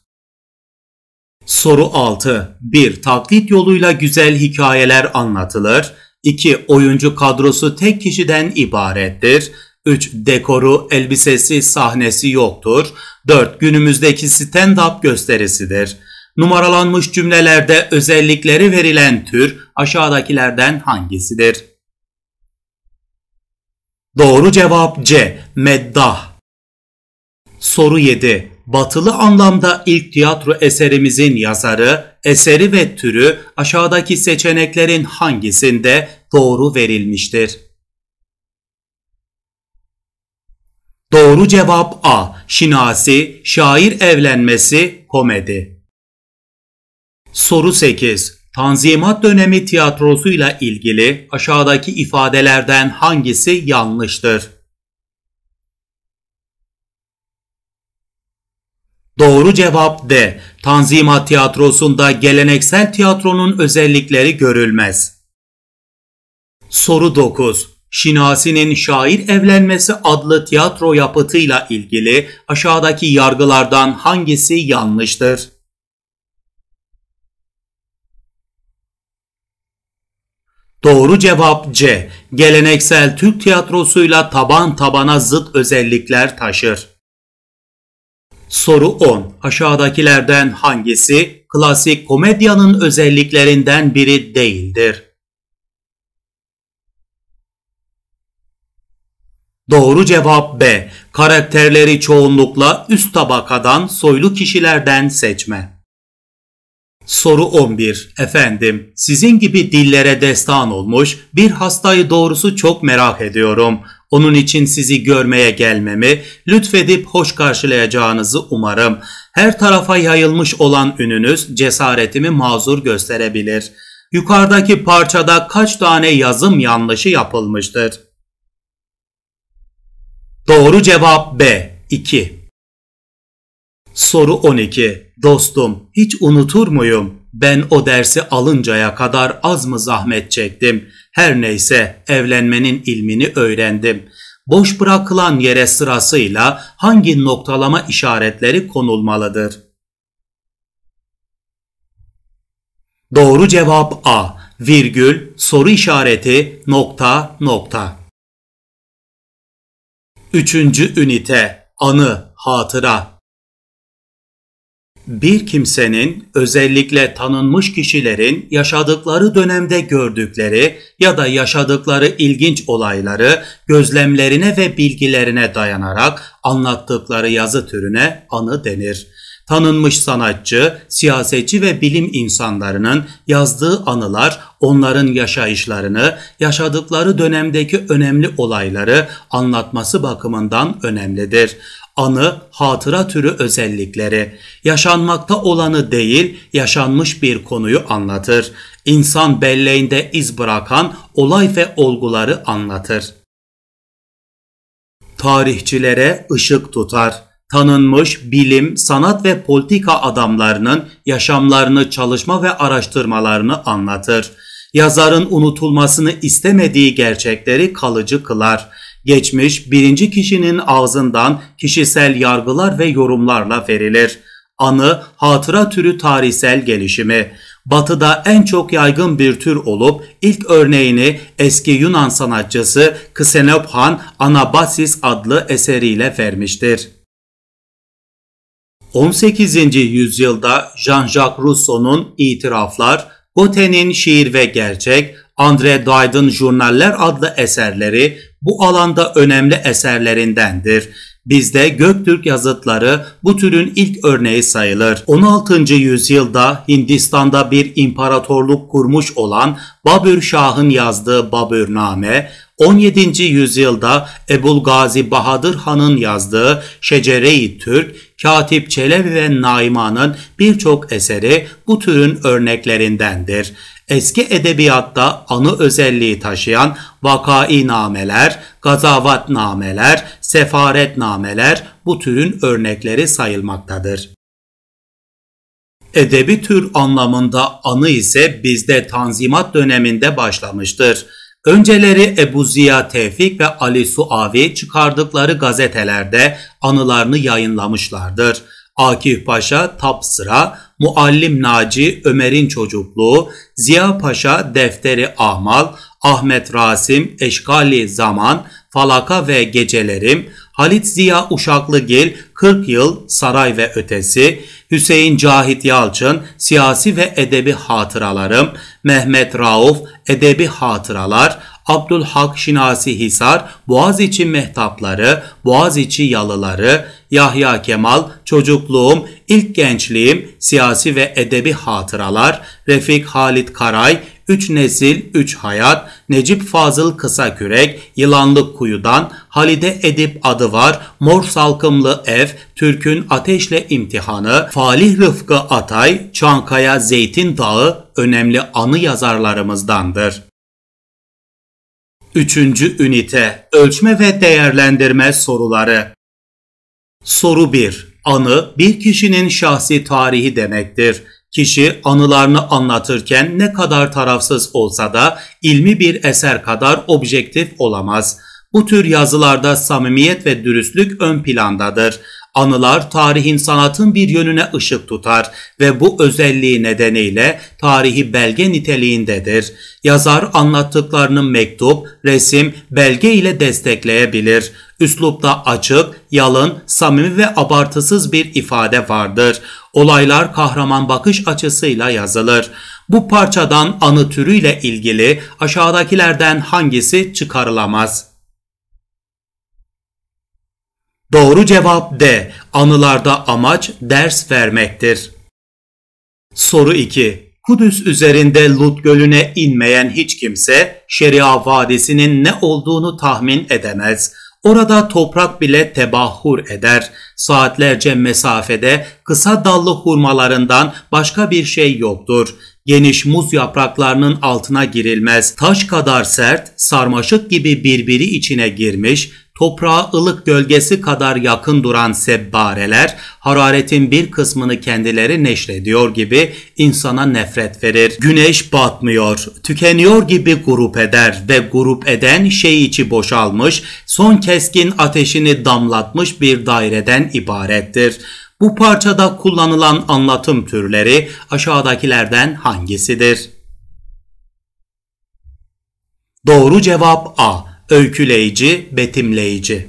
Soru 6. 1. Taklit yoluyla güzel hikayeler anlatılır. 2. Oyuncu kadrosu tek kişiden ibarettir. 3. Dekoru, elbisesi, sahnesi yoktur. 4. Günümüzdeki stand-up gösterisidir. Numaralanmış cümlelerde özellikleri verilen tür aşağıdakilerden hangisidir? Doğru cevap C. Meddah. Soru 7. Batılı anlamda ilk tiyatro eserimizin yazarı, eseri ve türü aşağıdaki seçeneklerin hangisinde doğru verilmiştir? Doğru cevap A. Şinasi, şair evlenmesi, komedi. Soru 8. Tanzimat dönemi tiyatrosuyla ilgili aşağıdaki ifadelerden hangisi yanlıştır? Doğru cevap D. Tanzimat tiyatrosunda geleneksel tiyatronun özellikleri görülmez. Soru 9. Şinasi'nin Şair Evlenmesi adlı tiyatro yapıtıyla ilgili aşağıdaki yargılardan hangisi yanlıştır? Doğru cevap C. Geleneksel Türk tiyatrosuyla taban tabana zıt özellikler taşır. Soru 10. Aşağıdakilerden hangisi klasik komedyanın özelliklerinden biri değildir? Doğru cevap B. Karakterleri çoğunlukla üst tabakadan soylu kişilerden seçme. Soru 11. Efendim, sizin gibi dillere destan olmuş bir hastayı doğrusu çok merak ediyorum. Onun için sizi görmeye gelmemi, lütfedip hoş karşılayacağınızı umarım. Her tarafa yayılmış olan ününüz cesaretimi mazur gösterebilir. Yukarıdaki parçada kaç tane yazım yanlışı yapılmıştır? Doğru cevap B. 2. Soru 12. Dostum hiç unutur muyum? Ben o dersi alıncaya kadar az mı zahmet çektim? Her neyse evlenmenin ilmini öğrendim. Boş bırakılan yere sırasıyla hangi noktalama işaretleri konulmalıdır? Doğru cevap A. Virgül, soru işareti, nokta, nokta. Üçüncü ünite anı, hatıra. Bir kimsenin özellikle tanınmış kişilerin yaşadıkları dönemde gördükleri ya da yaşadıkları ilginç olayları gözlemlerine ve bilgilerine dayanarak anlattıkları yazı türüne anı denir. Tanınmış sanatçı, siyasetçi ve bilim insanlarının yazdığı anılar onların yaşayışlarını, yaşadıkları dönemdeki önemli olayları anlatması bakımından önemlidir. Anı, hatıra türü özellikleri, yaşanmakta olanı değil, yaşanmış bir konuyu anlatır. İnsan belleğinde iz bırakan olay ve olguları anlatır. Tarihçilere ışık tutar tanınmış bilim, sanat ve politika adamlarının yaşamlarını, çalışma ve araştırmalarını anlatır. Yazarın unutulmasını istemediği gerçekleri kalıcı kılar. Geçmiş birinci kişinin ağzından kişisel yargılar ve yorumlarla verilir. Anı, hatıra türü tarihsel gelişimi. Batı'da en çok yaygın bir tür olup ilk örneğini eski Yunan sanatçısı Ksenophan Anabasis adlı eseriyle vermiştir. 18. yüzyılda Jean-Jacques Rousseau'nun İtiraflar, Goethe'nin Şiir ve Gerçek, André Dide'ın Jurnaller adlı eserleri bu alanda önemli eserlerindendir. Bizde Göktürk yazıtları bu türün ilk örneği sayılır. 16. yüzyılda Hindistan'da bir imparatorluk kurmuş olan Babür Şah'ın yazdığı Babürname, 17. yüzyılda Ebul Gazi Bahadır Han'ın yazdığı Şecere-i Türk, Katip Çelebi ve Naiman'ın birçok eseri bu türün örneklerindendir. Eski edebiyatta anı özelliği taşıyan vakai nameler, gazavat nameler, sefaret nameler bu türün örnekleri sayılmaktadır. Edebi tür anlamında anı ise bizde Tanzimat döneminde başlamıştır. Önceleri Ebu Ziya Tevfik ve Ali Suavi çıkardıkları gazetelerde anılarını yayınlamışlardır. Akif Paşa Tapsıra, Muallim Naci Ömer'in çocukluğu, Ziya Paşa Defteri Ahmal, Ahmet Rasim Eşkali Zaman, Falaka ve Gecelerim, Halit Ziya Uşaklıgil 40 Yıl Saray ve Ötesi, Hüseyin Cahit Yalçın Siyasi ve Edebi Hatıralarım, Mehmet Rauf Edebi Hatıralar, Abdülhak Şinasi Hisar, Boğaziçi Mehtapları, Boğaziçi Yalıları, Yahya Kemal, Çocukluğum, İlk Gençliğim, Siyasi ve Edebi Hatıralar, Refik Halit Karay, 3 nesil, 3 hayat, Necip Fazıl Kısakürek, Yılanlık Kuyu'dan, Halide Edip adı var, Mor Salkımlı Ev, Türk'ün Ateşle İmtihanı, Falih Rıfkı Atay, Çankaya Zeytin Dağı önemli anı yazarlarımızdandır. Üçüncü ünite Ölçme ve değerlendirme soruları Soru 1. Anı bir kişinin şahsi tarihi demektir. Kişi anılarını anlatırken ne kadar tarafsız olsa da ilmi bir eser kadar objektif olamaz. Bu tür yazılarda samimiyet ve dürüstlük ön plandadır. Anılar tarihin sanatın bir yönüne ışık tutar ve bu özelliği nedeniyle tarihi belge niteliğindedir. Yazar anlattıklarını mektup, resim, belge ile destekleyebilir. Üslupta açık, yalın, samimi ve abartısız bir ifade vardır. Olaylar kahraman bakış açısıyla yazılır. Bu parçadan anı türüyle ilgili aşağıdakilerden hangisi çıkarılamaz? Doğru cevap D. Anılarda amaç ders vermektir. Soru 2. Kudüs üzerinde Lut Gölü'ne inmeyen hiç kimse Şeria Vadisi'nin ne olduğunu tahmin edemez. Orada toprak bile tebahhur eder. Saatlerce mesafede kısa dallı hurmalarından başka bir şey yoktur. Geniş muz yapraklarının altına girilmez. Taş kadar sert, sarmaşık gibi birbiri içine girmiş, Toprağa ılık gölgesi kadar yakın duran sebbareler, hararetin bir kısmını kendileri neşrediyor gibi insana nefret verir. Güneş batmıyor, tükeniyor gibi grup eder ve grup eden şey içi boşalmış, son keskin ateşini damlatmış bir daireden ibarettir. Bu parçada kullanılan anlatım türleri aşağıdakilerden hangisidir? Doğru cevap A. Öyküleyici, betimleyici.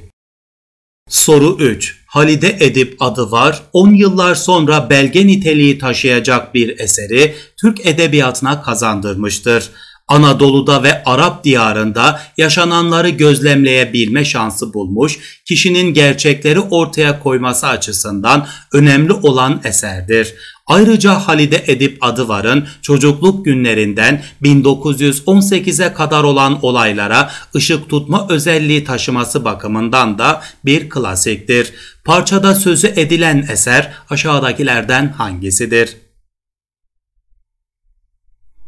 Soru 3. Halide Edip adı var, 10 yıllar sonra belge niteliği taşıyacak bir eseri Türk edebiyatına kazandırmıştır. Anadolu'da ve Arap diyarında yaşananları gözlemleyebilme şansı bulmuş, kişinin gerçekleri ortaya koyması açısından önemli olan eserdir. Ayrıca Halide Edip Adıvar'ın çocukluk günlerinden 1918'e kadar olan olaylara ışık tutma özelliği taşıması bakımından da bir klasiktir. Parçada sözü edilen eser aşağıdakilerden hangisidir?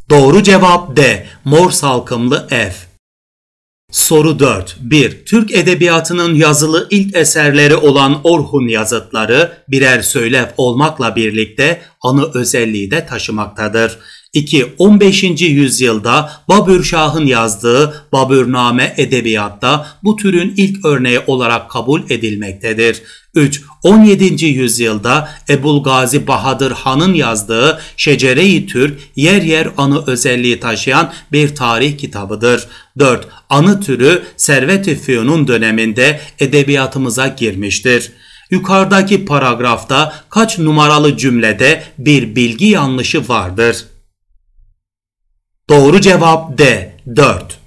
Doğru cevap D. Mor salkımlı F. Soru 4. 1. Türk edebiyatının yazılı ilk eserleri olan Orhun yazıtları birer söylev olmakla birlikte anı özelliği de taşımaktadır. 2. 15. yüzyılda Babür Şah'ın yazdığı Babürname edebiyatta bu türün ilk örneği olarak kabul edilmektedir. 3. 17. yüzyılda Ebul Gazi Bahadır Han'ın yazdığı Şecere-i Türk yer yer anı özelliği taşıyan bir tarih kitabıdır. 4. Anı türü Servet-i Fünun döneminde edebiyatımıza girmiştir. Yukarıdaki paragrafta kaç numaralı cümlede bir bilgi yanlışı vardır? Doğru cevap D. 4.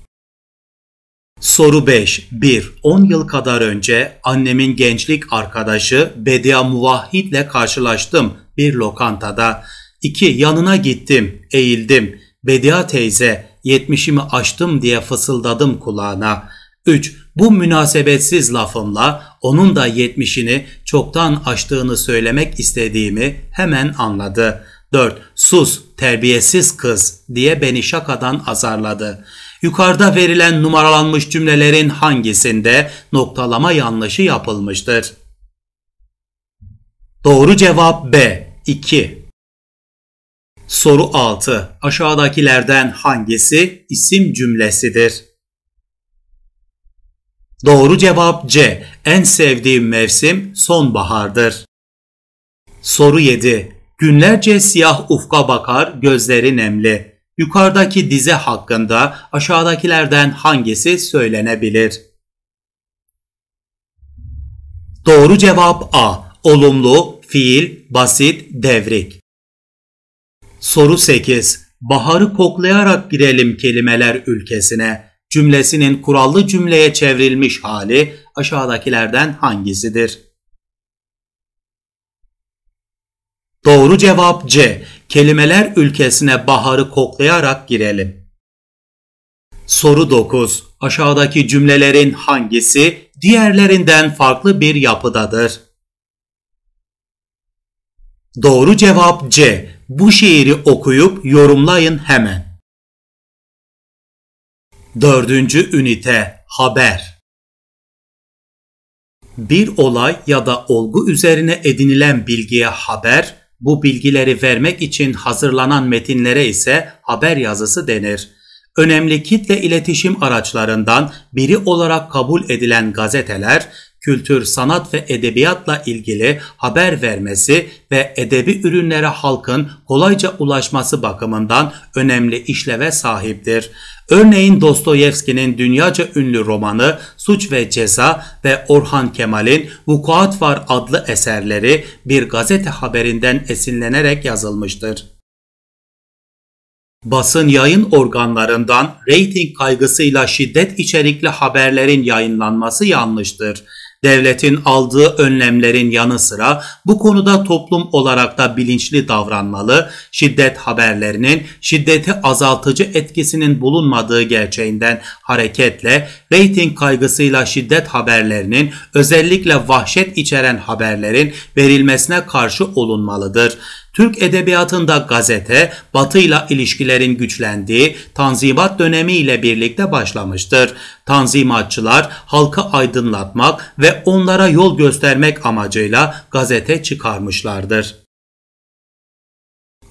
Soru 5. 1. 10 yıl kadar önce annemin gençlik arkadaşı Bedia Muvahhid'le karşılaştım bir lokantada. 2. Yanına gittim, eğildim. Bedia teyze, 70'imi aştım diye fısıldadım kulağına. 3. Bu münasebetsiz lafımla onun da 70'ini çoktan aştığını söylemek istediğimi hemen anladı. 4. Sus, terbiyesiz kız diye beni şakadan azarladı.'' Yukarıda verilen numaralanmış cümlelerin hangisinde noktalama yanlışı yapılmıştır? Doğru cevap B. 2. Soru 6. Aşağıdakilerden hangisi isim cümlesidir? Doğru cevap C. En sevdiğim mevsim sonbahardır. Soru 7. Günlerce siyah ufka bakar, gözleri nemli. Yukarıdaki dize hakkında aşağıdakilerden hangisi söylenebilir? Doğru cevap A. Olumlu, fiil, basit, devrik. Soru 8. Baharı koklayarak girelim kelimeler ülkesine. Cümlesinin kurallı cümleye çevrilmiş hali aşağıdakilerden hangisidir? Doğru cevap C. Kelimeler ülkesine baharı koklayarak girelim. Soru 9. Aşağıdaki cümlelerin hangisi diğerlerinden farklı bir yapıdadır? Doğru cevap C. Bu şiiri okuyup yorumlayın hemen. Dördüncü ünite haber. Bir olay ya da olgu üzerine edinilen bilgiye haber bu bilgileri vermek için hazırlanan metinlere ise haber yazısı denir. Önemli kitle iletişim araçlarından biri olarak kabul edilen gazeteler kültür, sanat ve edebiyatla ilgili haber vermesi ve edebi ürünlere halkın kolayca ulaşması bakımından önemli işleve sahiptir. Örneğin Dostoyevski'nin dünyaca ünlü romanı Suç ve Ceza ve Orhan Kemal'in Vukuat Var adlı eserleri bir gazete haberinden esinlenerek yazılmıştır. Basın yayın organlarından reyting kaygısıyla şiddet içerikli haberlerin yayınlanması yanlıştır. Devletin aldığı önlemlerin yanı sıra bu konuda toplum olarak da bilinçli davranmalı, şiddet haberlerinin şiddeti azaltıcı etkisinin bulunmadığı gerçeğinden hareketle reyting kaygısıyla şiddet haberlerinin özellikle vahşet içeren haberlerin verilmesine karşı olunmalıdır. Türk edebiyatında gazete, batıyla ilişkilerin güçlendiği Tanzimat dönemi ile birlikte başlamıştır. Tanzimatçılar halkı aydınlatmak ve onlara yol göstermek amacıyla gazete çıkarmışlardır.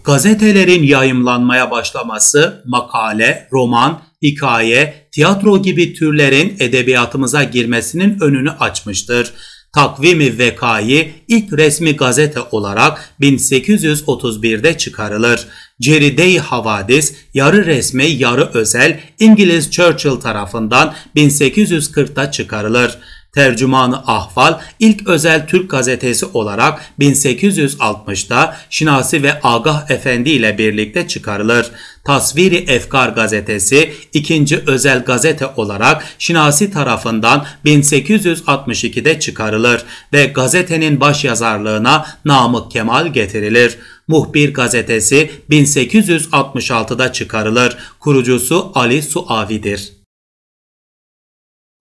Gazetelerin yayımlanmaya başlaması makale, roman, hikaye, tiyatro gibi türlerin edebiyatımıza girmesinin önünü açmıştır. Takvimi Veka'yı ilk resmi gazete olarak 1831'de çıkarılır. Ceride-i Havadis yarı resmi yarı özel İngiliz Churchill tarafından 1840'ta çıkarılır tercümanı Ahval ilk özel Türk gazetesi olarak 1860'da Şinasi ve Agah Efendi ile birlikte çıkarılır. Tasviri Efkar gazetesi ikinci özel gazete olarak Şinasi tarafından 1862'de çıkarılır ve gazetenin baş yazarlığına Namık Kemal getirilir. Muhbir gazetesi 1866'da çıkarılır. Kurucusu Ali Suavi'dir.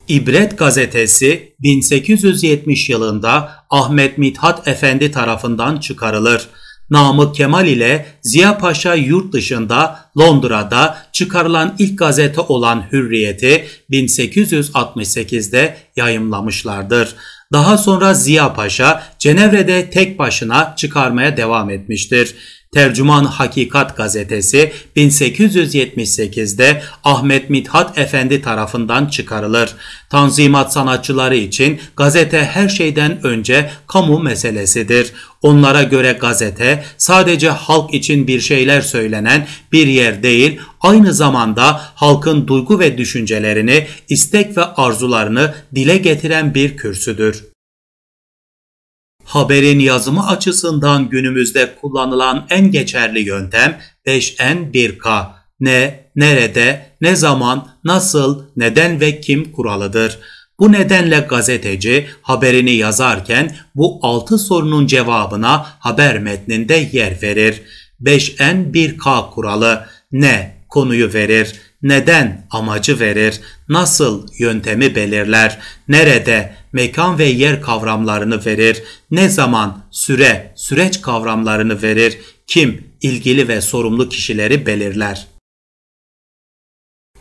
İbret gazetesi 1870 yılında Ahmet Mithat Efendi tarafından çıkarılır. Namık Kemal ile Ziya Paşa yurt dışında Londra'da çıkarılan ilk gazete olan Hürriyet'i 1868'de yayımlamışlardır. Daha sonra Ziya Paşa Cenevre'de tek başına çıkarmaya devam etmiştir. Tercüman Hakikat gazetesi 1878'de Ahmet Mithat Efendi tarafından çıkarılır. Tanzimat sanatçıları için gazete her şeyden önce kamu meselesidir. Onlara göre gazete sadece halk için bir şeyler söylenen bir yer değil, aynı zamanda halkın duygu ve düşüncelerini, istek ve arzularını dile getiren bir kürsüdür. Haberin yazımı açısından günümüzde kullanılan en geçerli yöntem 5N1K. Ne, nerede, ne zaman, nasıl, neden ve kim kuralıdır. Bu nedenle gazeteci haberini yazarken bu 6 sorunun cevabına haber metninde yer verir. 5N1K kuralı ne konuyu verir, neden amacı verir, nasıl yöntemi belirler, nerede mekan ve yer kavramlarını verir, ne zaman süre, süreç kavramlarını verir, kim ilgili ve sorumlu kişileri belirler.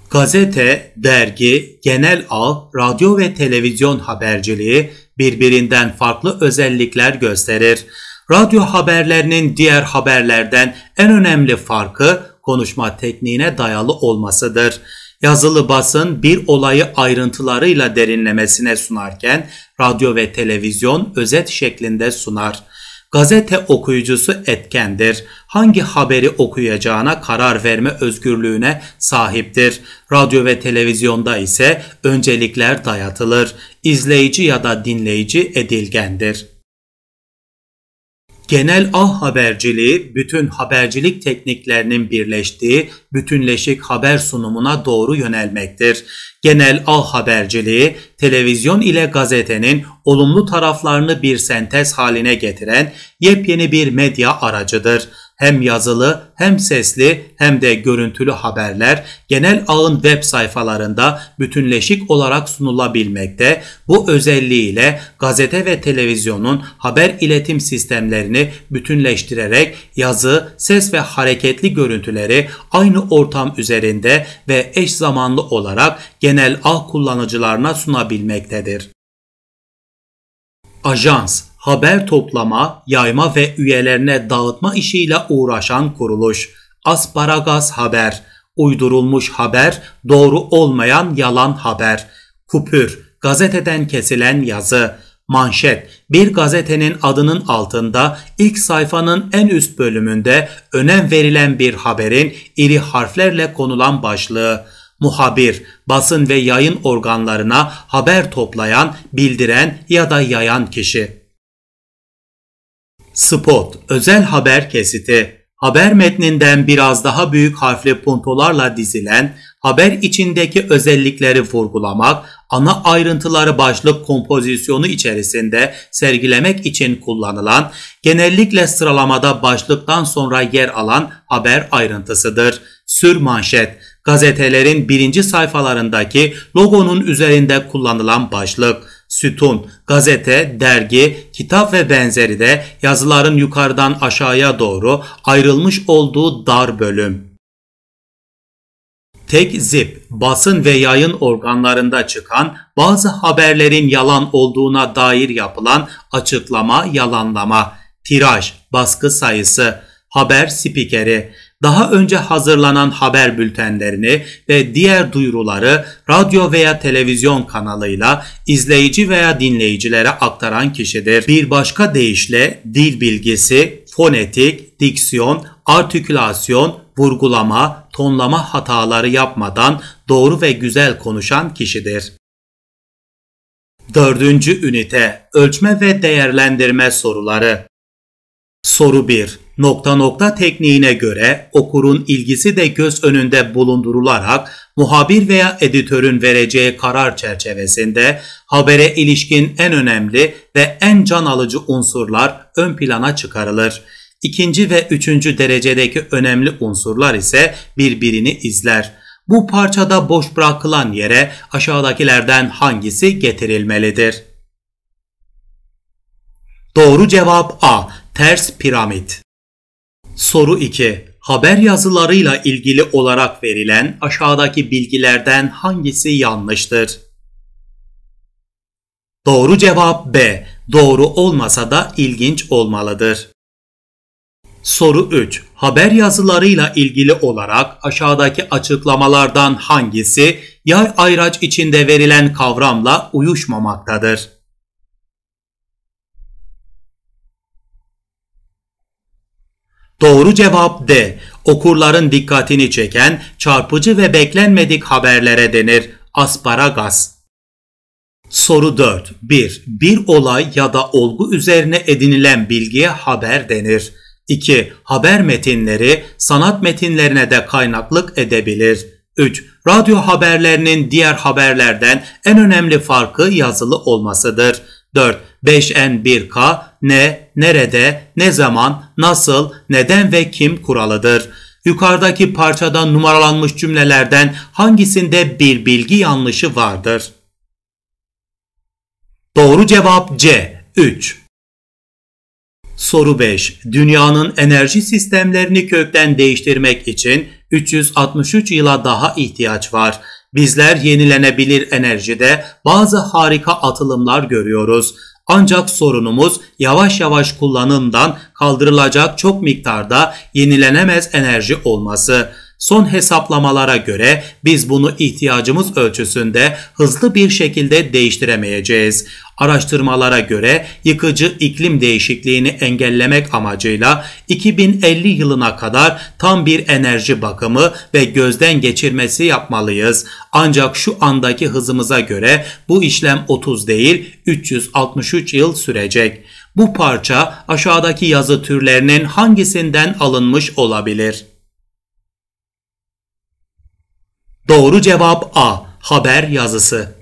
Gazete, dergi, genel ağ, radyo ve televizyon haberciliği birbirinden farklı özellikler gösterir. Radyo haberlerinin diğer haberlerden en önemli farkı konuşma tekniğine dayalı olmasıdır. Yazılı basın bir olayı ayrıntılarıyla derinlemesine sunarken radyo ve televizyon özet şeklinde sunar. Gazete okuyucusu etkendir. Hangi haberi okuyacağına karar verme özgürlüğüne sahiptir. Radyo ve televizyonda ise öncelikler dayatılır. İzleyici ya da dinleyici edilgendir. Genel ah haberciliği bütün habercilik tekniklerinin birleştiği bütünleşik haber sunumuna doğru yönelmektir. Genel ah haberciliği televizyon ile gazetenin olumlu taraflarını bir sentez haline getiren yepyeni bir medya aracıdır hem yazılı hem sesli hem de görüntülü haberler genel ağın web sayfalarında bütünleşik olarak sunulabilmekte. Bu özelliğiyle gazete ve televizyonun haber iletim sistemlerini bütünleştirerek yazı, ses ve hareketli görüntüleri aynı ortam üzerinde ve eş zamanlı olarak genel ağ kullanıcılarına sunabilmektedir. Ajans haber toplama, yayma ve üyelerine dağıtma işiyle uğraşan kuruluş. Asparagas Haber, uydurulmuş haber, doğru olmayan yalan haber. Kupür, gazeteden kesilen yazı. Manşet, bir gazetenin adının altında ilk sayfanın en üst bölümünde önem verilen bir haberin iri harflerle konulan başlığı muhabir, basın ve yayın organlarına haber toplayan, bildiren ya da yayan kişi. Spot, özel haber kesiti, haber metninden biraz daha büyük harfli puntolarla dizilen, haber içindeki özellikleri vurgulamak, ana ayrıntıları başlık kompozisyonu içerisinde sergilemek için kullanılan, genellikle sıralamada başlıktan sonra yer alan haber ayrıntısıdır. Sür manşet, gazetelerin birinci sayfalarındaki logonun üzerinde kullanılan başlık, Sütun, gazete, dergi, kitap ve benzeri de yazıların yukarıdan aşağıya doğru ayrılmış olduğu dar bölüm. Tek zip, basın ve yayın organlarında çıkan bazı haberlerin yalan olduğuna dair yapılan açıklama, yalanlama, tiraj, baskı sayısı, haber spikeri, daha önce hazırlanan haber bültenlerini ve diğer duyuruları radyo veya televizyon kanalıyla izleyici veya dinleyicilere aktaran kişidir. Bir başka deyişle dil bilgisi, fonetik, diksiyon, artikülasyon, vurgulama, tonlama hataları yapmadan doğru ve güzel konuşan kişidir. Dördüncü ünite ölçme ve değerlendirme soruları Soru 1. Nokta nokta tekniğine göre okurun ilgisi de göz önünde bulundurularak muhabir veya editörün vereceği karar çerçevesinde habere ilişkin en önemli ve en can alıcı unsurlar ön plana çıkarılır. İkinci ve üçüncü derecedeki önemli unsurlar ise birbirini izler. Bu parçada boş bırakılan yere aşağıdakilerden hangisi getirilmelidir? Doğru cevap A. Ters piramit. Soru 2. Haber yazılarıyla ilgili olarak verilen aşağıdaki bilgilerden hangisi yanlıştır? Doğru cevap B. Doğru olmasa da ilginç olmalıdır. Soru 3. Haber yazılarıyla ilgili olarak aşağıdaki açıklamalardan hangisi yay ayraç içinde verilen kavramla uyuşmamaktadır? Doğru cevap D. Okurların dikkatini çeken çarpıcı ve beklenmedik haberlere denir. Asparagas. Soru 4. 1. Bir olay ya da olgu üzerine edinilen bilgiye haber denir. 2. Haber metinleri sanat metinlerine de kaynaklık edebilir. 3. Radyo haberlerinin diğer haberlerden en önemli farkı yazılı olmasıdır. 4. 5N1K ne, nerede, ne zaman, nasıl, neden ve kim kuralıdır. Yukarıdaki parçada numaralanmış cümlelerden hangisinde bir bilgi yanlışı vardır? Doğru cevap C. 3. Soru 5. Dünyanın enerji sistemlerini kökten değiştirmek için 363 yıla daha ihtiyaç var. Bizler yenilenebilir enerjide bazı harika atılımlar görüyoruz. Ancak sorunumuz yavaş yavaş kullanımdan kaldırılacak çok miktarda yenilenemez enerji olması. Son hesaplamalara göre biz bunu ihtiyacımız ölçüsünde hızlı bir şekilde değiştiremeyeceğiz. Araştırmalara göre yıkıcı iklim değişikliğini engellemek amacıyla 2050 yılına kadar tam bir enerji bakımı ve gözden geçirmesi yapmalıyız. Ancak şu andaki hızımıza göre bu işlem 30 değil 363 yıl sürecek. Bu parça aşağıdaki yazı türlerinin hangisinden alınmış olabilir? Doğru cevap A. Haber yazısı.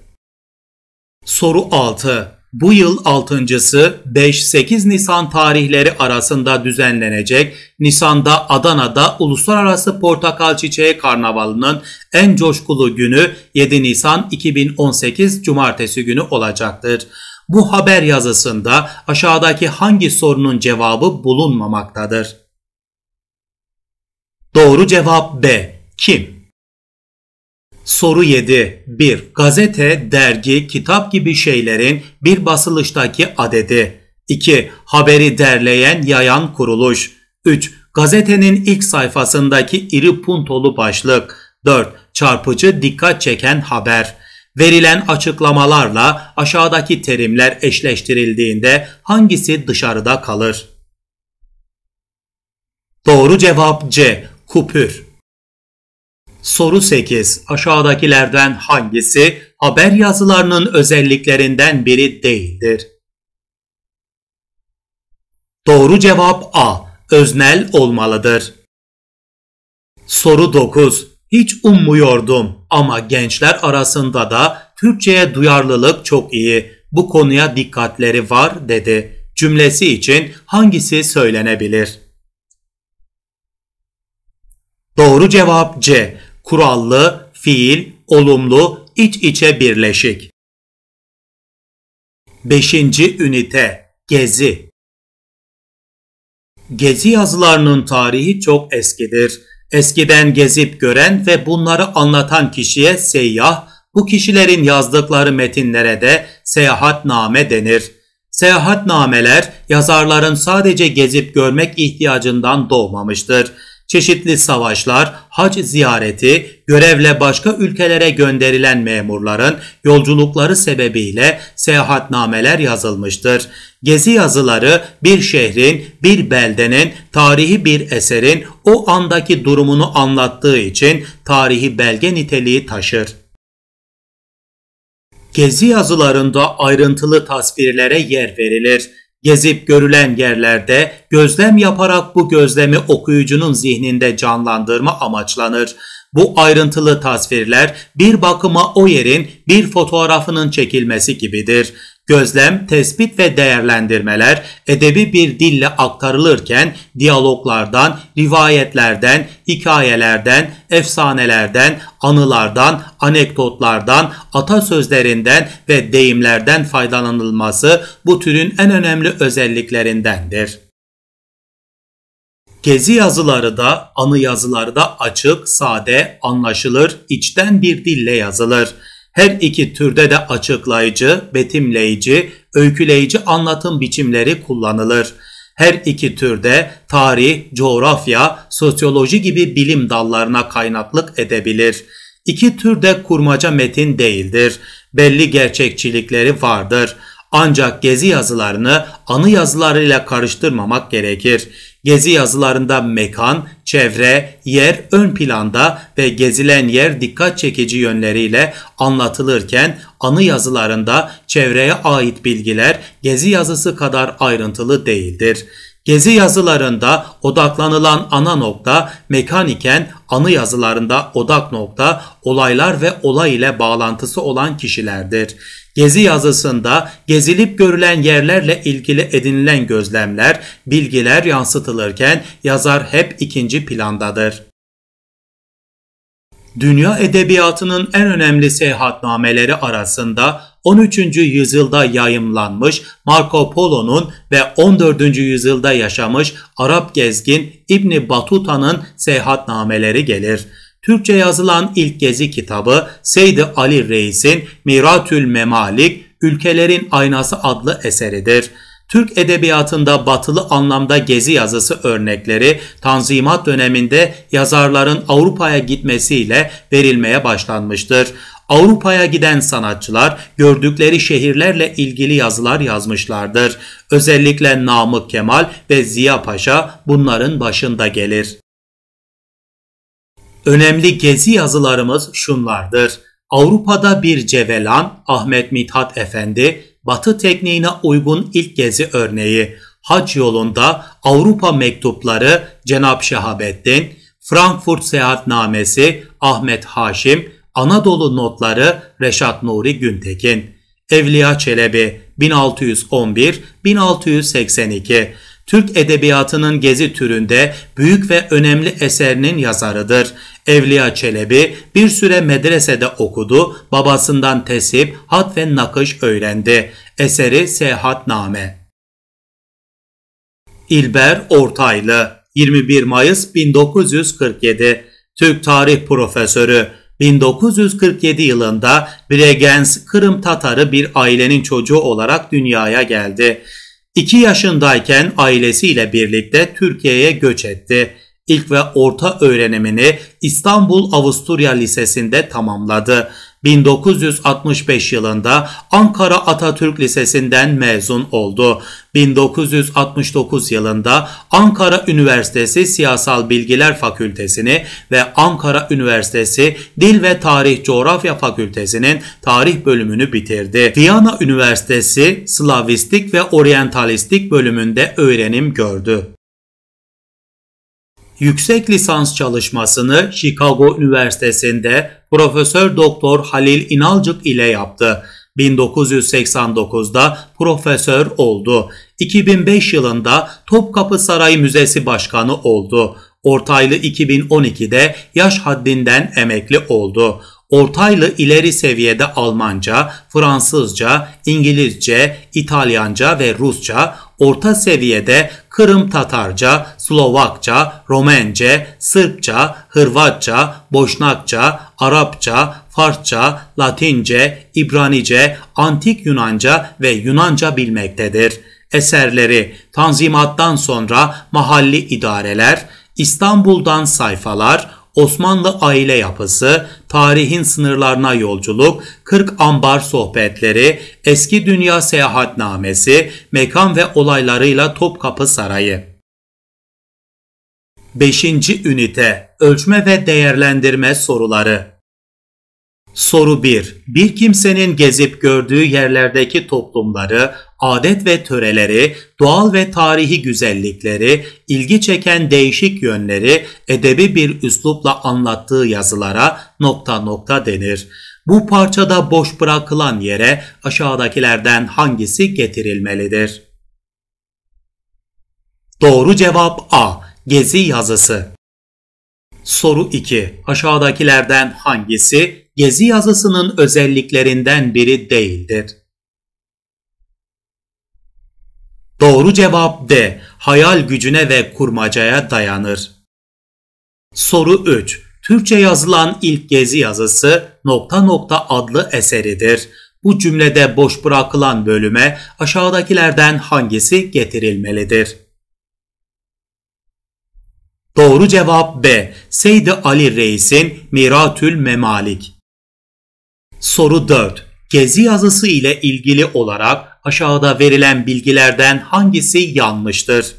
Soru 6. Bu yıl 6.sı 5-8 Nisan tarihleri arasında düzenlenecek Nisan'da Adana'da Uluslararası Portakal Çiçeği Karnavalı'nın en coşkulu günü 7 Nisan 2018 Cumartesi günü olacaktır. Bu haber yazısında aşağıdaki hangi sorunun cevabı bulunmamaktadır? Doğru cevap B. Kim? Soru 7. 1. Gazete, dergi, kitap gibi şeylerin bir basılıştaki adedi. 2. Haberi derleyen, yayan kuruluş. 3. Gazetenin ilk sayfasındaki iri puntolu başlık. 4. Çarpıcı, dikkat çeken haber. Verilen açıklamalarla aşağıdaki terimler eşleştirildiğinde hangisi dışarıda kalır? Doğru cevap C. Kupür. Soru 8. Aşağıdakilerden hangisi haber yazılarının özelliklerinden biri değildir? Doğru cevap A. Öznel olmalıdır. Soru 9. Hiç ummuyordum ama gençler arasında da Türkçeye duyarlılık çok iyi. Bu konuya dikkatleri var dedi. Cümlesi için hangisi söylenebilir? Doğru cevap C kurallı, fiil, olumlu, iç içe birleşik. 5. ünite Gezi Gezi yazılarının tarihi çok eskidir. Eskiden gezip gören ve bunları anlatan kişiye seyyah, bu kişilerin yazdıkları metinlere de seyahatname denir. Seyahatnameler yazarların sadece gezip görmek ihtiyacından doğmamıştır çeşitli savaşlar, hac ziyareti, görevle başka ülkelere gönderilen memurların yolculukları sebebiyle seyahatnameler yazılmıştır. Gezi yazıları bir şehrin, bir beldenin, tarihi bir eserin o andaki durumunu anlattığı için tarihi belge niteliği taşır. Gezi yazılarında ayrıntılı tasvirlere yer verilir. Gezip görülen yerlerde gözlem yaparak bu gözlemi okuyucunun zihninde canlandırma amaçlanır. Bu ayrıntılı tasvirler bir bakıma o yerin bir fotoğrafının çekilmesi gibidir. Gözlem, tespit ve değerlendirmeler edebi bir dille aktarılırken diyaloglardan, rivayetlerden, hikayelerden, efsanelerden, anılardan, anekdotlardan, atasözlerinden ve deyimlerden faydalanılması bu türün en önemli özelliklerindendir. Gezi yazıları da anı yazıları da açık, sade, anlaşılır, içten bir dille yazılır. Her iki türde de açıklayıcı, betimleyici, öyküleyici anlatım biçimleri kullanılır. Her iki türde tarih, coğrafya, sosyoloji gibi bilim dallarına kaynaklık edebilir. İki türde kurmaca metin değildir. Belli gerçekçilikleri vardır. Ancak gezi yazılarını anı yazılarıyla karıştırmamak gerekir. Gezi yazılarında mekan, çevre, yer ön planda ve gezilen yer dikkat çekici yönleriyle anlatılırken anı yazılarında çevreye ait bilgiler gezi yazısı kadar ayrıntılı değildir. Gezi yazılarında odaklanılan ana nokta mekan iken anı yazılarında odak nokta olaylar ve olay ile bağlantısı olan kişilerdir. Gezi yazısında gezilip görülen yerlerle ilgili edinilen gözlemler, bilgiler yansıtılırken yazar hep ikinci plandadır. Dünya edebiyatının en önemli seyahatnameleri arasında 13. yüzyılda yayımlanmış Marco Polo'nun ve 14. yüzyılda yaşamış Arap gezgin İbni Batuta'nın seyahatnameleri gelir. Türkçe yazılan ilk gezi kitabı Seydi Ali Reis'in Miratül Memalik, Ülkelerin Aynası adlı eseridir. Türk edebiyatında batılı anlamda gezi yazısı örnekleri Tanzimat döneminde yazarların Avrupa'ya gitmesiyle verilmeye başlanmıştır. Avrupa'ya giden sanatçılar gördükleri şehirlerle ilgili yazılar yazmışlardır. Özellikle Namık Kemal ve Ziya Paşa bunların başında gelir. Önemli gezi yazılarımız şunlardır. Avrupa'da bir cevelan Ahmet Mithat Efendi, Batı tekniğine uygun ilk gezi örneği. Hac yolunda Avrupa mektupları Cenab Şehabettin, Frankfurt seyahatnamesi Ahmet Haşim, Anadolu notları Reşat Nuri Güntekin. Evliya Çelebi 1611-1682 Türk edebiyatının gezi türünde büyük ve önemli eserinin yazarıdır. Evliya Çelebi bir süre medresede okudu, babasından tesip, hat ve nakış öğrendi. Eseri Seyahatname. İlber Ortaylı 21 Mayıs 1947 Türk tarih profesörü 1947 yılında Bregenz Kırım Tatarı bir ailenin çocuğu olarak dünyaya geldi. 2 yaşındayken ailesiyle birlikte Türkiye'ye göç etti. İlk ve orta öğrenimini İstanbul Avusturya Lisesi'nde tamamladı. 1965 yılında Ankara Atatürk Lisesi'nden mezun oldu. 1969 yılında Ankara Üniversitesi Siyasal Bilgiler Fakültesini ve Ankara Üniversitesi Dil ve Tarih Coğrafya Fakültesinin tarih bölümünü bitirdi. Viyana Üniversitesi Slavistik ve Orientalistik bölümünde öğrenim gördü. Yüksek lisans çalışmasını Chicago Üniversitesi'nde Profesör Doktor Halil İnalcık ile yaptı. 1989'da profesör oldu. 2005 yılında Topkapı Sarayı Müzesi Başkanı oldu. Ortaylı 2012'de yaş haddinden emekli oldu. Ortaylı ileri seviyede Almanca, Fransızca, İngilizce, İtalyanca ve Rusça orta seviyede Kırım Tatarca, Slovakça, Romence, Sırpça, Hırvatça, Boşnakça, Arapça, Farsça, Latince, İbranice, Antik Yunanca ve Yunanca bilmektedir. Eserleri Tanzimat'tan sonra mahalli idareler, İstanbul'dan sayfalar, Osmanlı aile yapısı, tarihin sınırlarına yolculuk, 40 ambar sohbetleri, eski dünya seyahatnamesi, mekan ve olaylarıyla Topkapı Sarayı. 5. Ünite Ölçme ve Değerlendirme Soruları Soru 1. Bir kimsenin gezip gördüğü yerlerdeki toplumları, adet ve töreleri, doğal ve tarihi güzellikleri, ilgi çeken değişik yönleri edebi bir üslupla anlattığı yazılara nokta nokta denir. Bu parçada boş bırakılan yere aşağıdakilerden hangisi getirilmelidir? Doğru cevap A. Gezi yazısı. Soru 2. Aşağıdakilerden hangisi Gezi yazısının özelliklerinden biri değildir. Doğru cevap D. Hayal gücüne ve kurmacaya dayanır. Soru 3. Türkçe yazılan ilk gezi yazısı nokta nokta adlı eseridir. Bu cümlede boş bırakılan bölüme aşağıdakilerden hangisi getirilmelidir? Doğru cevap B. Seydi Ali Reis'in Miratül Memalik. Soru 4. Gezi yazısı ile ilgili olarak aşağıda verilen bilgilerden hangisi yanlıştır?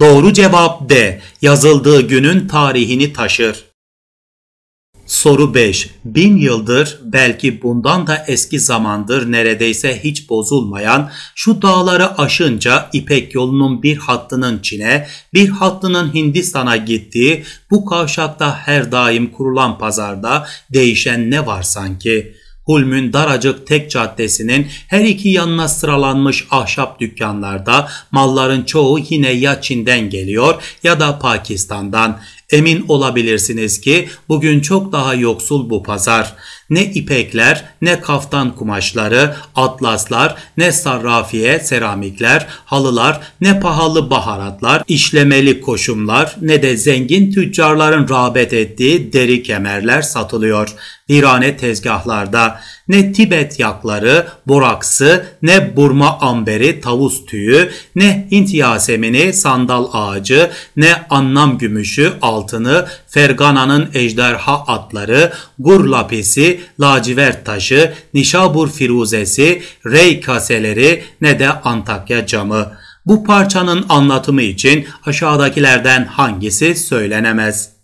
Doğru cevap D. Yazıldığı günün tarihini taşır. Soru 5. Bin yıldır belki bundan da eski zamandır neredeyse hiç bozulmayan şu dağları aşınca İpek yolunun bir hattının Çin'e bir hattının Hindistan'a gittiği bu kavşakta her daim kurulan pazarda değişen ne var sanki? Hulm'ün daracık tek caddesinin her iki yanına sıralanmış ahşap dükkanlarda malların çoğu yine ya Çin'den geliyor ya da Pakistan'dan. Emin olabilirsiniz ki bugün çok daha yoksul bu pazar. Ne ipekler, ne kaftan kumaşları, atlaslar, ne sarrafiye, seramikler, halılar, ne pahalı baharatlar, işlemeli koşumlar, ne de zengin tüccarların rağbet ettiği deri kemerler satılıyor. Virane tezgahlarda ne Tibet yakları, boraksı, ne Burma amberi, tavus tüyü, ne Hint yasemini, sandal ağacı, ne anlam gümüşü, altını, Fergana'nın ejderha atları, gur lapisi, lacivert taşı, nişabur firuzesi, rey kaseleri ne de Antakya camı. Bu parçanın anlatımı için aşağıdakilerden hangisi söylenemez?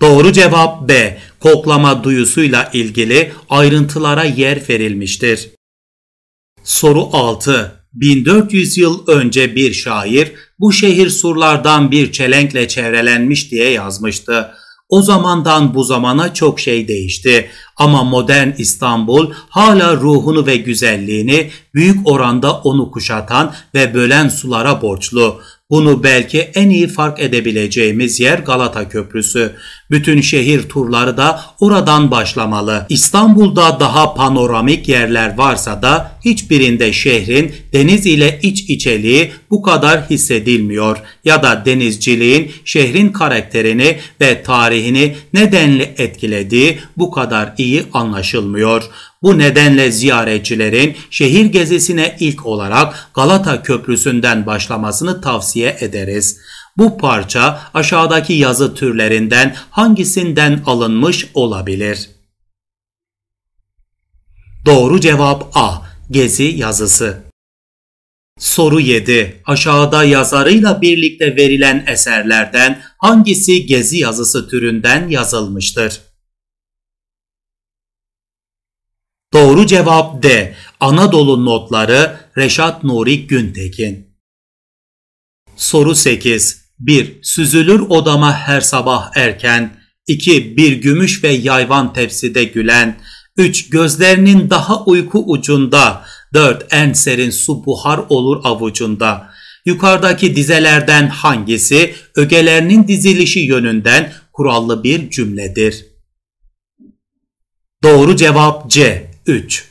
Doğru cevap B. Koklama duyusuyla ilgili ayrıntılara yer verilmiştir. Soru 6. 1400 yıl önce bir şair bu şehir surlardan bir çelenkle çevrelenmiş diye yazmıştı. O zamandan bu zamana çok şey değişti ama modern İstanbul hala ruhunu ve güzelliğini büyük oranda onu kuşatan ve bölen sulara borçlu. Bunu belki en iyi fark edebileceğimiz yer Galata Köprüsü. Bütün şehir turları da oradan başlamalı. İstanbul'da daha panoramik yerler varsa da hiçbirinde şehrin deniz ile iç içeliği bu kadar hissedilmiyor ya da denizciliğin şehrin karakterini ve tarihini nedenli etkilediği bu kadar iyi anlaşılmıyor. Bu nedenle ziyaretçilerin şehir gezisine ilk olarak Galata Köprüsü'nden başlamasını tavsiye ederiz. Bu parça aşağıdaki yazı türlerinden hangisinden alınmış olabilir? Doğru cevap A. Gezi yazısı. Soru 7. Aşağıda yazarıyla birlikte verilen eserlerden hangisi gezi yazısı türünden yazılmıştır? Doğru cevap D. Anadolu Notları Reşat Nuri Güntekin. Soru 8. 1. Süzülür odama her sabah erken. 2. Bir gümüş ve yayvan tepside gülen. 3. Gözlerinin daha uyku ucunda. 4. En serin su buhar olur avucunda. Yukarıdaki dizelerden hangisi ögelerinin dizilişi yönünden kurallı bir cümledir? Doğru cevap C. 3.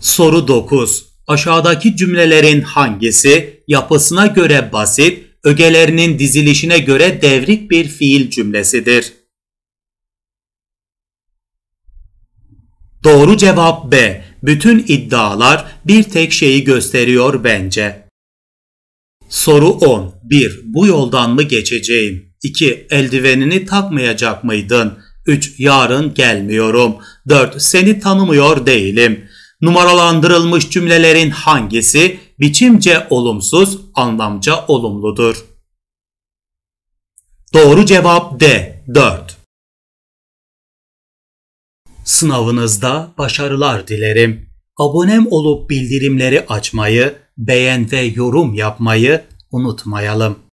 Soru 9. Aşağıdaki cümlelerin hangisi yapısına göre basit, ögelerinin dizilişine göre devrik bir fiil cümlesidir. Doğru cevap B. Bütün iddialar bir tek şeyi gösteriyor bence. Soru 10. 1. Bu yoldan mı geçeceğim? 2. Eldivenini takmayacak mıydın? 3. Yarın gelmiyorum. 4. Seni tanımıyor değilim. Numaralandırılmış cümlelerin hangisi biçimce olumsuz, anlamca olumludur. Doğru cevap D. 4. Sınavınızda başarılar dilerim. Abonem olup bildirimleri açmayı, beğen ve yorum yapmayı unutmayalım.